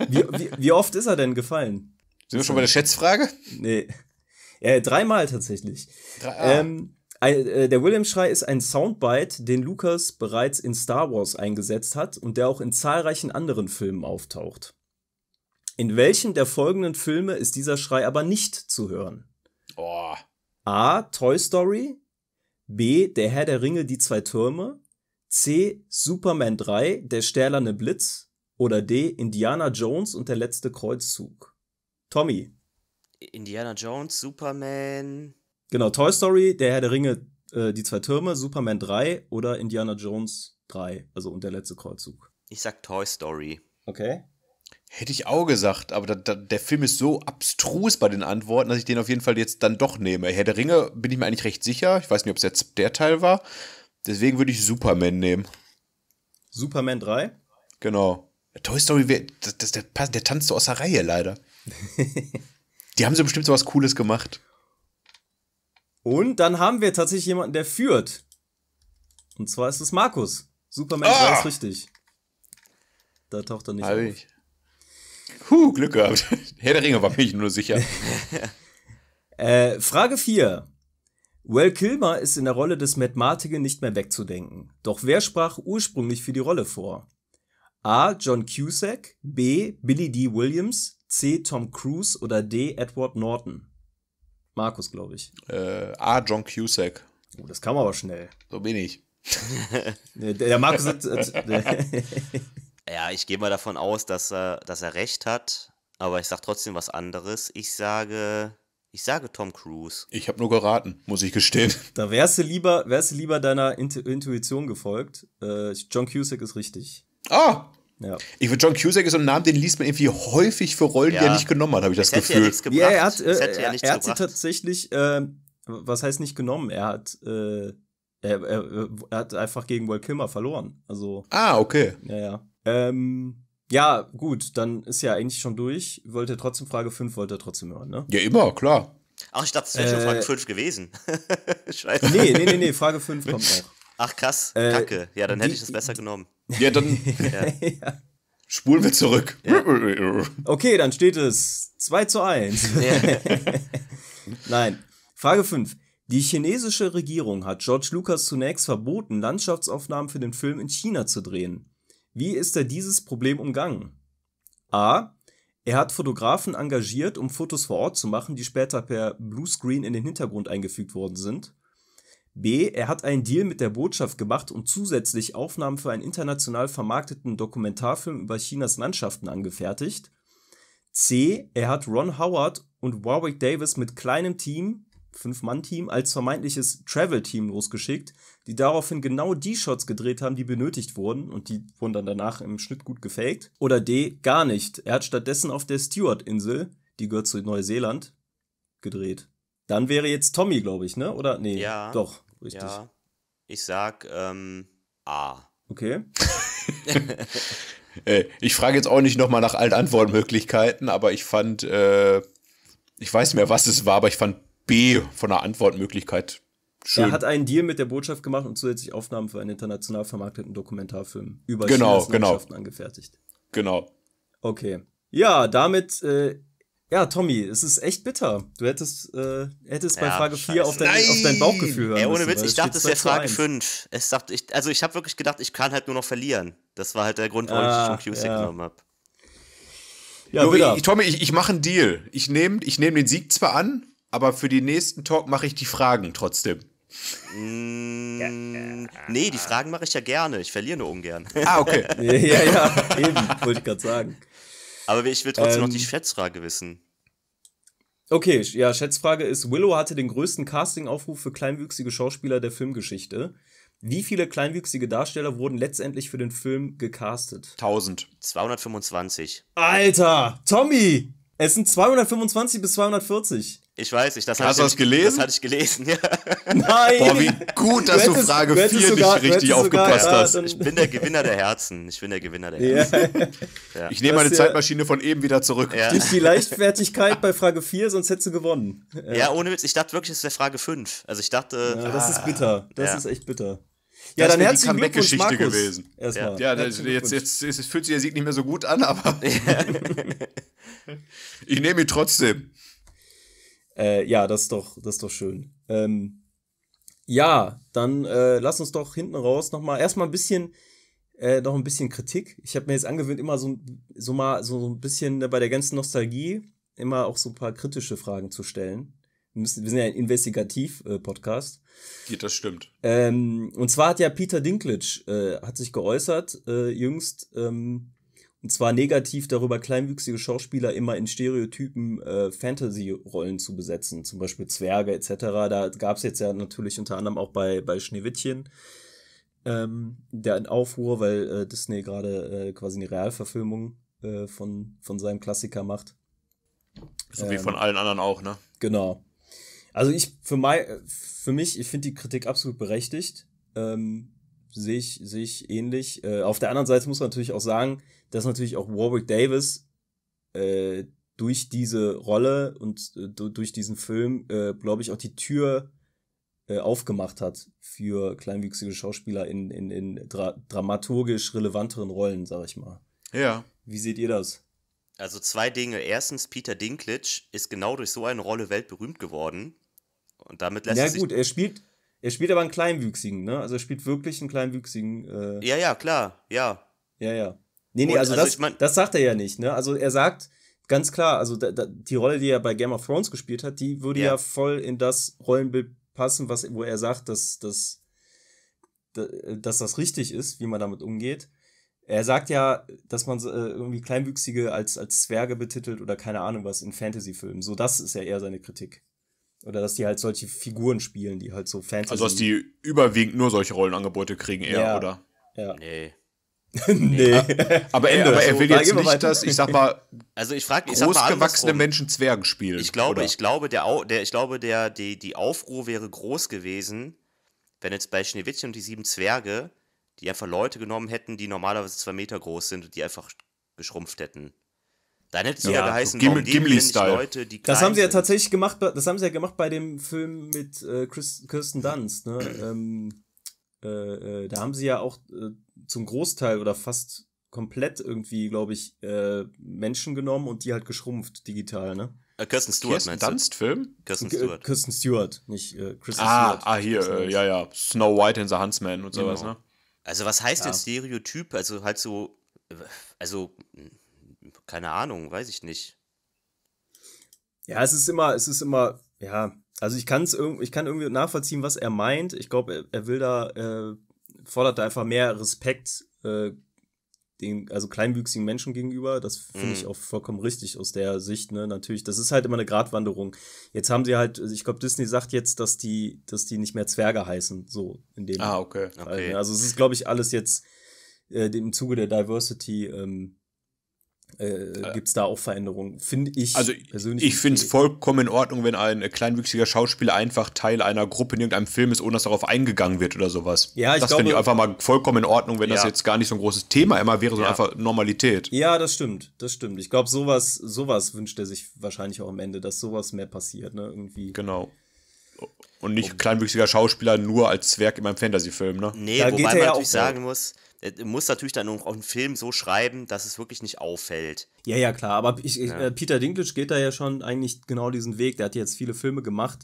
wie, wie, wie, oft ist er denn gefallen? Sind wir schon bei der Schätzfrage? Nee. Ja, dreimal tatsächlich. Drei, ah. ähm, äh, der williams schrei ist ein Soundbite, den Lucas bereits in Star Wars eingesetzt hat und der auch in zahlreichen anderen Filmen auftaucht. In welchen der folgenden Filme ist dieser Schrei aber nicht zu hören? Oh. A. Toy Story. B. Der Herr der Ringe, die zwei Türme. C. Superman 3, der stählerne Blitz. Oder D. Indiana Jones und der letzte Kreuzzug. Tommy. Indiana Jones, Superman. Genau, Toy Story, Der Herr der Ringe, äh, Die zwei Türme, Superman 3 oder Indiana Jones 3, also und der letzte Kreuzzug. Ich sag Toy Story. Okay. Hätte ich auch gesagt, aber da, da, der Film ist so abstrus bei den Antworten, dass ich den auf jeden Fall jetzt dann doch nehme. Herr der Ringe bin ich mir eigentlich recht sicher. Ich weiß nicht, ob es jetzt der Teil war. Deswegen würde ich Superman nehmen. Superman 3? Genau. Toy Story, das, das, der, der tanzt so aus der Reihe leider. Die haben so bestimmt so was Cooles gemacht. Und dann haben wir tatsächlich jemanden, der führt. Und zwar ist es Markus. Superman ah! ist richtig. Da taucht er nicht Hab auf. Ich. Huh, Glück gehabt. Herr der Ringe war mir nur sicher. äh, Frage 4. Well Kilmer ist in der Rolle des Matt Martigan nicht mehr wegzudenken. Doch wer sprach ursprünglich für die Rolle vor? A. John Cusack, B. Billy D. Williams, C. Tom Cruise oder D. Edward Norton? Markus, glaube ich. Äh, ah, John Cusack. Oh, das kam aber schnell. So bin ich. der, der, Markus hat. Äh, ja, ich gehe mal davon aus, dass er, dass er recht hat, aber ich sage trotzdem was anderes. Ich sage. Ich sage Tom Cruise. Ich habe nur geraten, muss ich gestehen. Da wärst du lieber, wärst du lieber deiner Intu Intuition gefolgt. Äh, John Cusack ist richtig. Ah, ja. Ich würde John Cusack ist so ein Name, den liest man irgendwie häufig für Rollen, ja. die er nicht genommen hat, habe ich das, das Gefühl. Ja, ja, er hat, äh, er, er hat sie tatsächlich, äh, was heißt nicht genommen? Er hat, äh, er, er, er, hat einfach gegen Will Kilmer verloren. Also. Ah, okay. Ja, ja. Ähm, ja, gut, dann ist ja eigentlich schon durch. Wollte ihr trotzdem Frage 5, wollt ihr trotzdem hören, ne? Ja, immer, klar. Ach, ich dachte, es wäre äh, schon Frage 5 gewesen. Scheiße. Nee, nee, nee, nee, Frage 5 kommt noch. Ach krass, äh, Kacke. Ja, dann die, hätte ich das besser genommen. Ja, dann ja. spulen wir zurück. Ja. Okay, dann steht es 2 zu 1. Nein. Frage 5. Die chinesische Regierung hat George Lucas zunächst verboten, Landschaftsaufnahmen für den Film in China zu drehen. Wie ist er dieses Problem umgangen? A. Er hat Fotografen engagiert, um Fotos vor Ort zu machen, die später per Bluescreen in den Hintergrund eingefügt worden sind. B. Er hat einen Deal mit der Botschaft gemacht und zusätzlich Aufnahmen für einen international vermarkteten Dokumentarfilm über Chinas Landschaften angefertigt. C. Er hat Ron Howard und Warwick Davis mit kleinem Team, Fünf-Mann-Team, als vermeintliches Travel-Team losgeschickt, die daraufhin genau die Shots gedreht haben, die benötigt wurden und die wurden dann danach im Schnitt gut gefaked. Oder D. Gar nicht. Er hat stattdessen auf der Stewart-Insel, die gehört zu Neuseeland, gedreht. Dann wäre jetzt Tommy, glaube ich, ne? Oder? Nee. Ja. Doch richtig? Ja, ich sag ähm, A. Okay. ich frage jetzt auch nicht nochmal nach Antwortmöglichkeiten, aber ich fand, äh, ich weiß mehr, was es war, aber ich fand B von der Antwortmöglichkeit schön. Er hat einen Deal mit der Botschaft gemacht und zusätzlich Aufnahmen für einen international vermarkteten Dokumentarfilm über genau, Chinas genau. angefertigt. Genau. Okay. Ja, damit äh, ja, Tommy, es ist echt bitter. Du hättest, äh, hättest ja, bei Frage 4 auf dein, auf dein Bauchgefühl hören Ey, ohne Witz, ich dachte, es wäre Frage 5. ich, also ich habe wirklich gedacht, ich kann halt nur noch verlieren. Das war halt der Grund, warum ah, ich schon QC ja. genommen habe. Ja, jo, ich, Tommy, ich, ich mache einen Deal. Ich nehme ich nehm den Sieg zwar an, aber für den nächsten Talk mache ich die Fragen trotzdem. Mm, nee, die Fragen mache ich ja gerne. Ich verliere nur ungern. Ah, okay. ja, ja, eben, wollte ich gerade sagen. Aber ich will trotzdem ähm, noch die ähm, Schätzfrage wissen. Okay, ja, Schätzfrage ist, Willow hatte den größten Castingaufruf für kleinwüchsige Schauspieler der Filmgeschichte. Wie viele kleinwüchsige Darsteller wurden letztendlich für den Film gecastet? 1225. Alter, Tommy! Es sind 225 bis 240. Ich weiß nicht, das hatte ich das gelesen? Das hatte ich gelesen, ja. Nein! Boah, wie gut, dass du, hättest, Frage 4 sogar, nicht richtig aufgepasst sogar, hast. Ja, ich bin der Gewinner der Herzen. Ich bin der Gewinner der Herzen. Ja. Ja. Ich nehme meine Zeitmaschine von eben wieder zurück. Durch die Leichtfertigkeit bei Frage 4, sonst hättest du gewonnen. Ja, ohne Witz. Ich dachte wirklich, es wäre Frage 5. Also ich dachte. das ist ah. bitter. Das ist echt bitter ja, dann herzlichen Glückwunsch, Markus. gewesen. Erstmal. Ja, ja jetzt, jetzt, jetzt fühlt sich der Sieg nicht mehr so gut an, aber ich nehme ihn trotzdem. Äh, ja, das ist doch, das ist doch schön. Ähm, ja, dann äh, lass uns doch hinten raus nochmal erstmal ein bisschen äh, noch ein bisschen Kritik. Ich habe mir jetzt angewöhnt, immer so, so mal so ein bisschen bei der ganzen Nostalgie immer auch so ein paar kritische Fragen zu stellen wir, müssen, wir sind ja ein Investigativ-Podcast. Geht, das stimmt. Ähm, und zwar hat ja Peter Dinklage, äh, hat sich geäußert, äh, jüngst, ähm, und zwar negativ darüber, kleinwüchsige Schauspieler immer in Stereotypen äh, Fantasy-Rollen zu besetzen, zum Beispiel Zwerge etc. Da gab es jetzt ja natürlich unter anderem auch bei, bei Schneewittchen ähm, der ein Aufruhr, weil äh, Disney gerade äh, quasi eine Realverfilmung äh, von, von seinem Klassiker macht. So ähm, wie von allen anderen auch, ne? Genau. Also ich für, mein, für mich, ich finde die Kritik absolut berechtigt. Ähm, sehe ich, sehe ich ähnlich. Äh, auf der anderen Seite muss man natürlich auch sagen, dass natürlich auch Warwick Davis äh, durch diese Rolle und äh, durch diesen Film, äh, glaube ich, auch die Tür äh, aufgemacht hat für kleinwüchsige Schauspieler in, in, in dra dramaturgisch relevanteren Rollen, sag ich mal. Ja. Wie seht ihr das? Also zwei Dinge. Erstens, Peter Dinklage ist genau durch so eine Rolle weltberühmt geworden. Und damit lässt ja, sich. Ja, gut, er spielt, er spielt aber einen Kleinwüchsigen, ne? Also er spielt wirklich einen Kleinwüchsigen. Äh ja, ja, klar, ja. Ja, ja. Nee, nee, also, also, das, ich mein das sagt er ja nicht, ne? Also er sagt ganz klar, also da, da, die Rolle, die er bei Game of Thrones gespielt hat, die würde ja, ja voll in das Rollenbild passen, was, wo er sagt, dass, dass, dass das richtig ist, wie man damit umgeht. Er sagt ja, dass man äh, irgendwie Kleinwüchsige als, als Zwerge betitelt oder keine Ahnung was in Fantasy-Filmen. So, das ist ja eher seine Kritik. Oder dass die halt solche Figuren spielen, die halt so Fans Also, dass die überwiegend nur solche Rollenangebote kriegen, eher, ja. oder? Ja. Nee. nee. Aber, Ende. aber er will so, jetzt nicht, dass, ich sag mal, also ich frag, ich großgewachsene Menschen Zwergen spielen. Ich glaube, oder? ich glaube, der, der, ich glaube der, die, die Aufruhr wäre groß gewesen, wenn jetzt bei Schneewittchen und die sieben Zwerge, die einfach Leute genommen hätten, die normalerweise zwei Meter groß sind und die einfach geschrumpft hätten. Dann hätte es ja, ja geheißen, Gim Gimli-Style. Leute, die Das haben sie ja tatsächlich gemacht, das haben sie ja gemacht bei dem Film mit äh, Chris, Kirsten Dunst, ne? ähm, äh, äh, da haben sie ja auch äh, zum Großteil oder fast komplett irgendwie, glaube ich, äh, Menschen genommen und die halt geschrumpft digital, ne? Äh, Kirsten Stewart, Kirsten meinst Dunst Film? Kirsten Stewart. Kirsten Stewart, nicht äh, Kristen ah, Stewart. Ah, hier, äh, ja, ja. Snow White in the Huntsman und sowas, genau. ne? Also, was heißt ja. denn Stereotyp? Also, halt so, also, hm, keine Ahnung, weiß ich nicht. Ja, es ist immer, es ist immer, ja, also ich kann es ich kann irgendwie nachvollziehen, was er meint. Ich glaube, er, will da, äh, fordert da einfach mehr Respekt, äh, den, also kleinwüchsigen Menschen gegenüber. Das finde ich mhm. auch vollkommen richtig aus der Sicht, ne? Natürlich, das ist halt immer eine Gratwanderung. Jetzt haben sie halt, ich glaube, Disney sagt jetzt, dass die, dass die nicht mehr Zwerge heißen, so in dem. Ah, okay. Ne? okay. Also, also es ist, glaube ich, alles jetzt äh, im Zuge der Diversity ähm, äh, äh, gibt es da auch Veränderungen, finde ich also, persönlich. Ich finde es vollkommen in Ordnung, wenn ein kleinwüchsiger Schauspieler einfach Teil einer Gruppe in irgendeinem Film ist, ohne dass darauf eingegangen wird oder sowas. Ja, ich das finde ich einfach mal vollkommen in Ordnung, wenn ja. das jetzt gar nicht so ein großes Thema immer wäre, sondern ja. einfach Normalität. Ja, das stimmt, das stimmt. Ich glaube, sowas, sowas wünscht er sich wahrscheinlich auch am Ende, dass sowas mehr passiert, ne? Irgendwie. Genau und nicht um, kleinwüchsiger Schauspieler nur als Zwerg in meinem Fantasy-Film, ne? Nee, da wobei man ja natürlich sagen mit. muss, muss natürlich dann auch einen Film so schreiben, dass es wirklich nicht auffällt. Ja, ja, klar, aber ich, ja. Äh, Peter Dinklage geht da ja schon eigentlich genau diesen Weg. Der hat jetzt viele Filme gemacht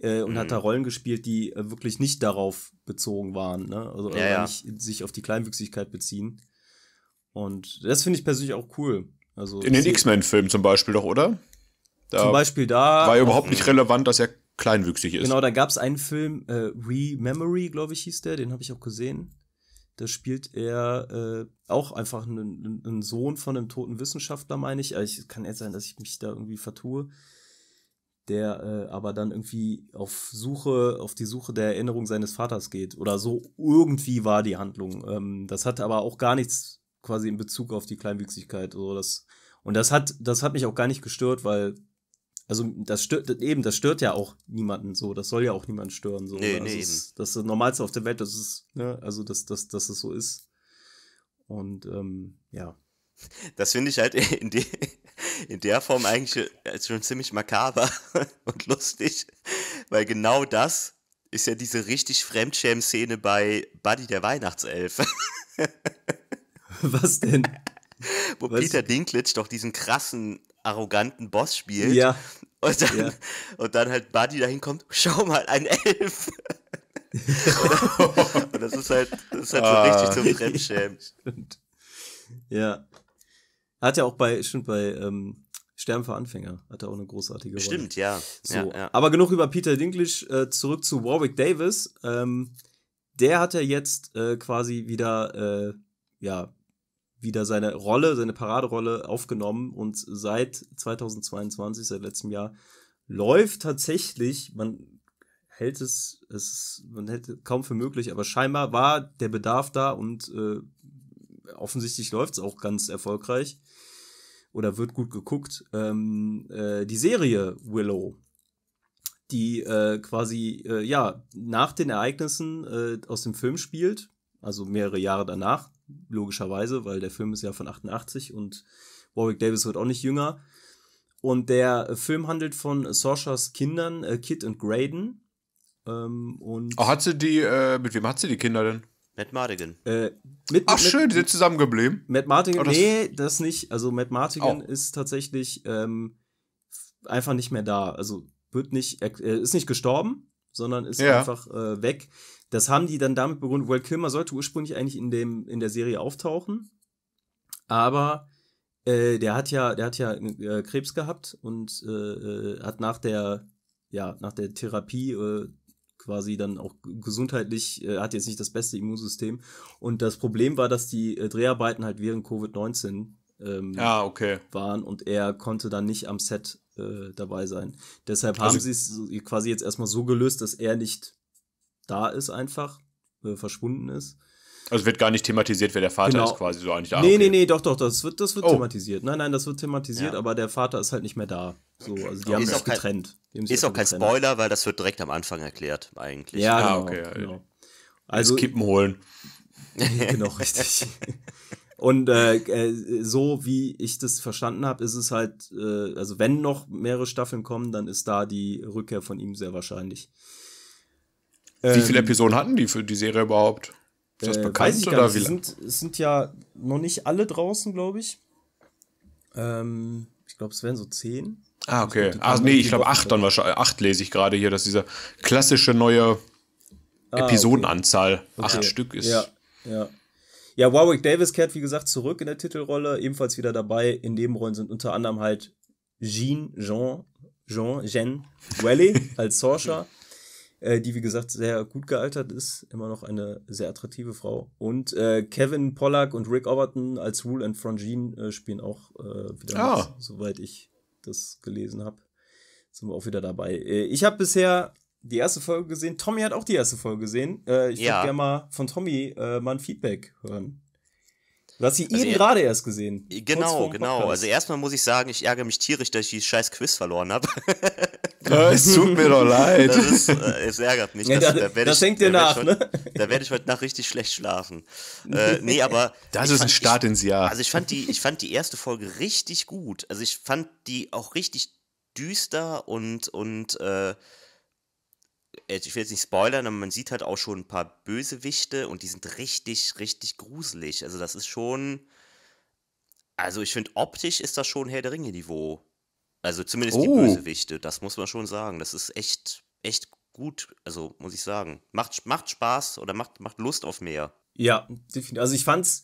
äh, und mhm. hat da mhm. Rollen gespielt, die äh, wirklich nicht darauf bezogen waren, ne? Also ja, ja. nicht sich auf die Kleinwüchsigkeit beziehen. Und das finde ich persönlich auch cool. Also, In den X-Men-Filmen zum Beispiel doch, oder? Da zum Beispiel da. War ja überhaupt mhm. nicht relevant, dass er kleinwüchsig ist. Genau, da gab es einen Film, äh, We Memory, glaube ich, hieß der, den habe ich auch gesehen. Da spielt er äh, auch einfach einen, einen, Sohn von einem toten Wissenschaftler, meine ich. Also ich kann jetzt sein, dass ich mich da irgendwie vertue. Der äh, aber dann irgendwie auf Suche, auf die Suche der Erinnerung seines Vaters geht. Oder so irgendwie war die Handlung. Ähm, das hat aber auch gar nichts quasi in Bezug auf die Kleinwüchsigkeit. Also das, und das hat, das hat mich auch gar nicht gestört, weil also das stört eben, das stört ja auch niemanden so, das soll ja auch niemand stören so. Nee, also nee, ist, das ist das Normalste auf der Welt, das ist, ne, also dass, dass, dass es so ist. Und ähm, ja. Das finde ich halt in, de in der Form eigentlich äh, schon ziemlich makaber und lustig, weil genau das ist ja diese richtig Fremdschämen-Szene bei Buddy der Weihnachtself. Was denn? wo Was? Peter Dinklage doch diesen krassen, arroganten Boss spielt. Ja. Und dann, ja. und dann halt Buddy dahin kommt, schau mal, ein Elf. und das ist halt, das ist halt ah. so richtig zum ah. Fremdschämen. Stimmt. Ja. Hat ja auch bei, stimmt, bei ähm, Sterben für Anfänger hat er auch eine großartige Rolle. Stimmt, ja. So, ja, ja. Aber genug über Peter Dinklage, äh, zurück zu Warwick Davis. Ähm, der hat ja jetzt äh, quasi wieder, äh, ja, wieder seine Rolle, seine Paraderolle aufgenommen und seit 2022, seit letztem Jahr, läuft tatsächlich, man hält es, es ist, man hält es kaum für möglich, aber scheinbar war der Bedarf da und äh, offensichtlich läuft es auch ganz erfolgreich oder wird gut geguckt. Ähm, äh, die Serie Willow, die äh, quasi äh, ja nach den Ereignissen äh, aus dem Film spielt, also mehrere Jahre danach, logischerweise, weil der Film ist ja von 88 und Warwick Davis wird auch nicht jünger. Und der Film handelt von Sorshas Kindern, äh, Kit und Graydon. Ähm, und oh, hat sie die, äh, mit wem hat sie die Kinder denn? Matt Mardigan. Äh, mit, Ach mit, schön, die sind zusammengeblieben. Matt Mardigan, oh, das nee, das nicht. Also Matt Mardigan oh. ist tatsächlich ähm, einfach nicht mehr da. Also wird nicht, er, ist nicht gestorben, sondern ist ja. einfach äh, weg. Das haben die dann damit begründet, weil Kilmer sollte ursprünglich eigentlich in, dem, in der Serie auftauchen, aber äh, der hat ja, der hat ja äh, Krebs gehabt und äh, äh hat nach der, ja, nach der Therapie äh, quasi dann auch gesundheitlich, äh, hat jetzt nicht das beste Immunsystem. Und das Problem war, dass die Dreharbeiten halt während Covid-19 ähm, ah, okay. waren und er konnte dann nicht am Set dabei sein. Deshalb also haben sie es quasi jetzt erstmal so gelöst, dass er nicht da ist einfach, äh, verschwunden ist. Also wird gar nicht thematisiert, wer der Vater genau. ist quasi so eigentlich. Ah, nee, okay. nee, nee, doch, doch, das wird, das wird oh. thematisiert. Nein, nein, das wird thematisiert, ja. aber der Vater ist halt nicht mehr da. So, also die okay. haben sich getrennt. Kein, ist auch kein getrennt. Spoiler, weil das wird direkt am Anfang erklärt eigentlich. Ja, ah, genau, okay. Ja, genau. Also, Kippen holen. genau, richtig. Und äh, äh, so wie ich das verstanden habe, ist es halt, äh, also wenn noch mehrere Staffeln kommen, dann ist da die Rückkehr von ihm sehr wahrscheinlich. Wie viele ähm, Episoden hatten die für die Serie überhaupt? Ist das äh, bekannt oder wie lange? Es sind, sind ja noch nicht alle draußen, glaube ich. Ähm, ich glaube, es wären so zehn. Ah, okay. Ich glaub, ah, nee, ich glaube acht dann wahrscheinlich. Acht lese ich gerade hier, dass diese klassische neue ah, Episodenanzahl okay. Okay. acht Stück ist. Ja, ja. Ja, Warwick Davis kehrt, wie gesagt, zurück in der Titelrolle, ebenfalls wieder dabei. In Rollen sind unter anderem halt Jean, Jean, Jean, Jean Welly als Sorcerer äh, die wie gesagt sehr gut gealtert ist, immer noch eine sehr attraktive Frau. Und äh, Kevin Pollack und Rick Overton als Rule and Frangine äh, spielen auch äh, wieder oh. mit, ah. soweit ich das gelesen habe. Sind wir auch wieder dabei. Äh, ich habe bisher die erste Folge gesehen. Tommy hat auch die erste Folge gesehen. Äh, ich ja. würde gerne mal von Tommy äh, mal ein Feedback hören. Du hast sie also eben gerade erst gesehen. Äh, genau, genau. Also erstmal muss ich sagen, ich ärgere mich tierisch, dass ich dieses scheiß Quiz verloren habe. es tut mir doch leid. Das ist, äh, es ärgert mich. Ja, das, da, da das ich, hängt dir nach, heute, ne? Da werde ich heute Nacht richtig schlecht schlafen. Äh, nee, aber. Das ist fand, ein Start ins Jahr. Also ich fand, die, ich fand die erste Folge richtig gut. Also ich fand die auch richtig düster und, und äh, ich will jetzt nicht spoilern, aber man sieht halt auch schon ein paar Bösewichte und die sind richtig, richtig gruselig. Also das ist schon, also ich finde optisch ist das schon Herr der Ringe Niveau. Also zumindest oh. die Bösewichte, das muss man schon sagen. Das ist echt, echt gut, also muss ich sagen. Macht, macht Spaß oder macht, macht Lust auf mehr. Ja, definitiv. Also ich fand's,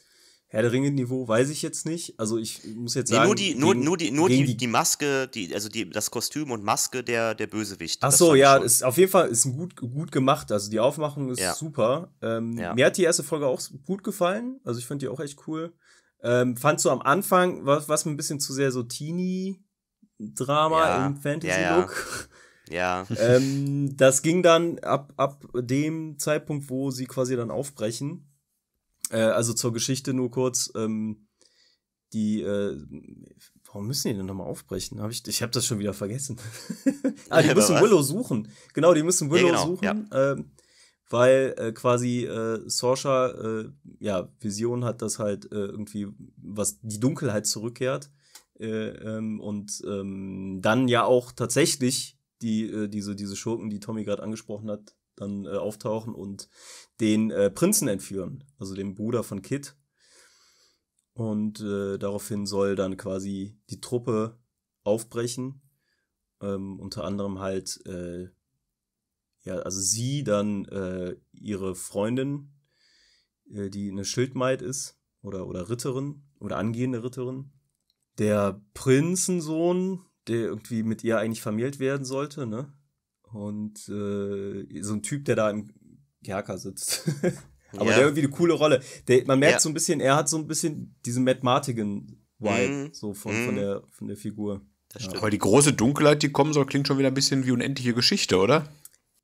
Herr der Ringe-Niveau weiß ich jetzt nicht. Also ich muss jetzt nee, sagen. Nur die, nur, gegen, nur die, nur die, die, Maske, die, also die, das Kostüm und Maske der, der Bösewicht. Ach so, ja, ist auf jeden Fall ist gut, gut gemacht. Also die Aufmachung ist ja. super. Ähm, ja. Mir hat die erste Folge auch gut gefallen. Also ich fand die auch echt cool. Ähm, fand so am Anfang, was, was ein bisschen zu sehr so Teenie-Drama ja. im Fantasy-Look. Ja. ähm, das ging dann ab, ab dem Zeitpunkt, wo sie quasi dann aufbrechen äh, also zur Geschichte nur kurz. Ähm, die, äh, warum müssen die denn nochmal aufbrechen? Hab ich ich habe das schon wieder vergessen. ah, die müssen Willow suchen. Genau, die müssen Willow ja, genau, suchen. Ja. Ähm, weil äh, quasi äh, Sorsha äh, ja Vision hat, das halt äh, irgendwie was die Dunkelheit zurückkehrt äh, ähm, und ähm, dann ja auch tatsächlich die äh, diese diese Schurken, die Tommy gerade angesprochen hat, dann äh, auftauchen und den äh, Prinzen entführen, also den Bruder von Kit. Und äh, daraufhin soll dann quasi die Truppe aufbrechen. Ähm, unter anderem halt, äh, ja, also sie dann äh, ihre Freundin, äh, die eine Schildmaid ist oder, oder Ritterin oder angehende Ritterin. Der Prinzensohn, der irgendwie mit ihr eigentlich vermählt werden sollte, ne? Und äh, so ein Typ, der da im Kerker sitzt. Aber ja. der irgendwie eine coole Rolle. Der, man merkt ja. so ein bisschen, er hat so ein bisschen diesen Matt Martigan-Vibe, mhm. so von, mhm. von, der, von der Figur. Ja. Aber die große Dunkelheit, die kommen soll, klingt schon wieder ein bisschen wie unendliche Geschichte, oder?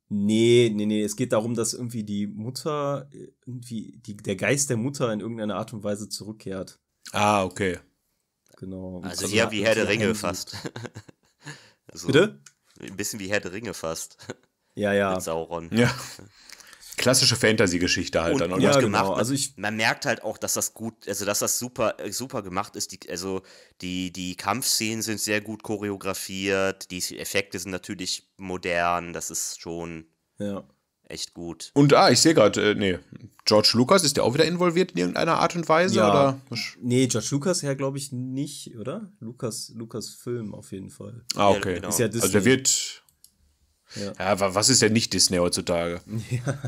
Nee, nee, nee. Es geht darum, dass irgendwie die Mutter, äh, irgendwie die, der Geist der Mutter in irgendeiner Art und Weise zurückkehrt. Ah, okay. Genau. Also, also ja, wie Herr der Ringe fast. so. Also Bitte? Ein bisschen wie Herr der Ringe fast. Ja, ja. Mit Sauron. Ja. Klassische Fantasy-Geschichte halt und, dann. Und ja, genau. gemacht. Genau. Also ich, man merkt halt auch, dass das gut, also dass das super, super gemacht ist. Die, also die, die Kampfszenen sind sehr gut choreografiert, die Effekte sind natürlich modern, das ist schon. Ja echt gut. Und ah, ich sehe gerade, äh, nee, George Lucas ist ja auch wieder involviert in irgendeiner Art und Weise ja. oder? Nee, George Lucas ja glaube ich nicht, oder? Lucas Lucas Film auf jeden Fall. Ah, okay. Ja, genau. Ist ja Disney. Also der wird ja. ja. was ist ja nicht Disney heutzutage? Ja.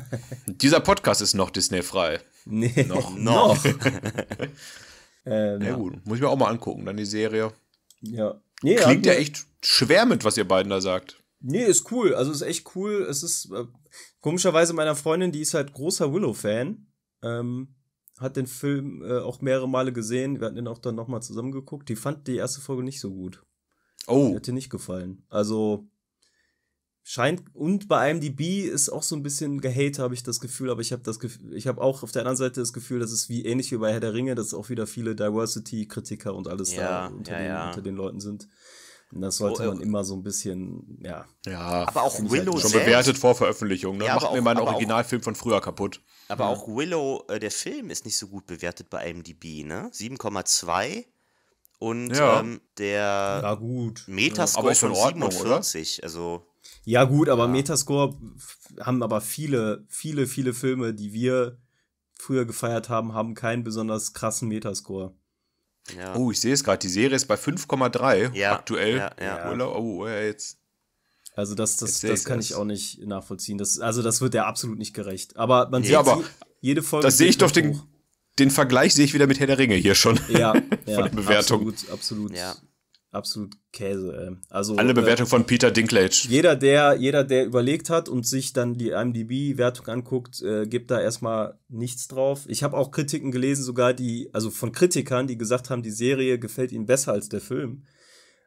Dieser Podcast ist noch Disney-frei. Nee. Noch. noch. ähm, ja, gut. Muss ich mir auch mal angucken, dann die Serie. Ja. Nee, Klingt ja, ja echt schwer mit, was ihr beiden da sagt. Nee, ist cool. Also ist echt cool. Es ist äh, komischerweise meiner Freundin, die ist halt großer Willow-Fan. Ähm, hat den Film äh, auch mehrere Male gesehen. Wir hatten ihn auch dann nochmal zusammengeguckt. Die fand die erste Folge nicht so gut. Oh. Die hat ihr nicht gefallen. Also scheint und bei IMDb ist auch so ein bisschen gehate, habe ich das Gefühl, aber ich habe das Gefühl, ich habe auch auf der anderen Seite das Gefühl, dass es wie ähnlich wie bei Herr der Ringe, dass auch wieder viele Diversity Kritiker und alles ja, da unter, ja, den, ja. unter den Leuten sind. Das sollte oh, man äh, immer so ein bisschen, ja. Ja, aber auch halt Willow halt schon selbst, bewertet vor Veröffentlichung. Ne? Ja, Macht mir meinen Originalfilm auch, von früher kaputt. Aber ja. auch Willow, äh, der Film ist nicht so gut bewertet bei IMDb, ne? 7,2 und ja. ähm, der ja, gut. Metascore ist von Ordnung, 47. Oder? Also ja gut, aber ja. Metascore haben aber viele, viele, viele Filme, die wir früher gefeiert haben, haben keinen besonders krassen Metascore. Ja. Oh, ich sehe es gerade. Die Serie ist bei 5,3 ja. aktuell. Ja, ja. Urlaub, oh, oh, oh, jetzt. Also das, das, jetzt das kann ich auch nicht nachvollziehen. Das, also das wird ja absolut nicht gerecht. Aber man sieht ja, aber jede Folge. Das sehe ich doch den, den Vergleich sehe ich wieder mit Herr der Ringe hier schon. Ja, von der Bewertung. Absolut, absolut. Ja absolut Käse. Also alle Bewertung äh, von Peter Dinklage. Jeder der jeder der überlegt hat und sich dann die IMDb Wertung anguckt, äh, gibt da erstmal nichts drauf. Ich habe auch Kritiken gelesen, sogar die also von Kritikern, die gesagt haben, die Serie gefällt ihnen besser als der Film.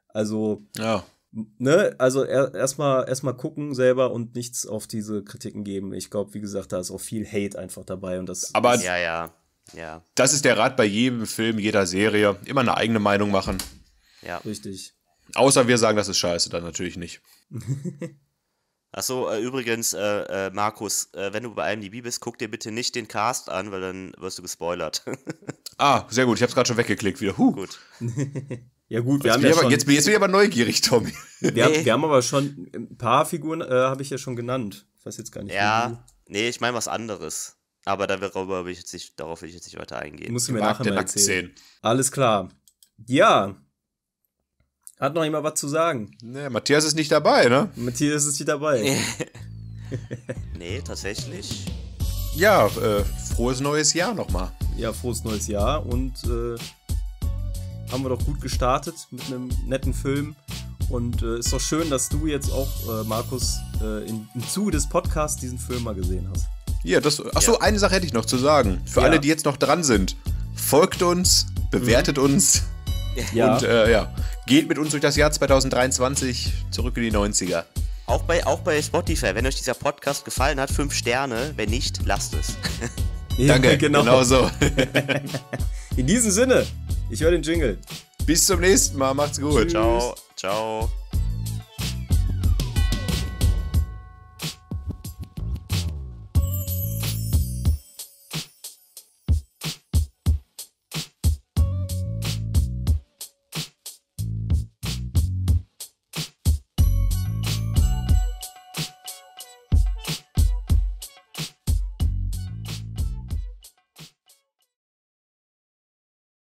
Also ja. Ne, also erstmal erst, gucken selber und nichts auf diese Kritiken geben. Ich glaube, wie gesagt, da ist auch viel Hate einfach dabei und das Aber das, ja, ja. Ja. Das ist der Rat bei jedem Film, jeder Serie, immer eine eigene Meinung machen. Ja. Richtig. Außer wir sagen, das ist scheiße, dann natürlich nicht. Achso, äh, übrigens, äh, äh, Markus, äh, wenn du bei IMDb bist, guck dir bitte nicht den Cast an, weil dann wirst du gespoilert. ah, sehr gut, ich hab's gerade schon weggeklickt wieder. Huh. Gut. ja gut, wir jetzt haben ja schon... jetzt, jetzt bin ich aber neugierig, Tommy. wir, haben, wir haben aber schon ein paar Figuren, äh, habe ich ja schon genannt. Ich weiß jetzt gar nicht. Ja, nee, ich meine was anderes. Aber darüber will ich jetzt nicht, darauf will ich jetzt nicht weiter eingehen. Muss ich mir nachher mal erzählen. erzählen. Alles klar. Ja, hat noch jemand was zu sagen? Nee, Matthias ist nicht dabei, ne? Matthias ist nicht dabei. nee, tatsächlich. Ja, äh, frohes neues Jahr nochmal. Ja, frohes neues Jahr und äh, haben wir doch gut gestartet mit einem netten Film. Und äh, ist doch schön, dass du jetzt auch, äh, Markus, äh, in, im Zuge des Podcasts diesen Film mal gesehen hast. Ja, das. Achso, ja. eine Sache hätte ich noch zu sagen. Für ja. alle, die jetzt noch dran sind, folgt uns, bewertet mhm. uns. Ja. Und äh, ja, geht mit uns durch das Jahr 2023 zurück in die 90er. Auch bei, auch bei Spotify, wenn euch dieser Podcast gefallen hat, fünf Sterne. Wenn nicht, lasst es. Danke, genau. genau so. in diesem Sinne, ich höre den Jingle. Bis zum nächsten Mal, macht's gut. Tschüss. Ciao, ciao.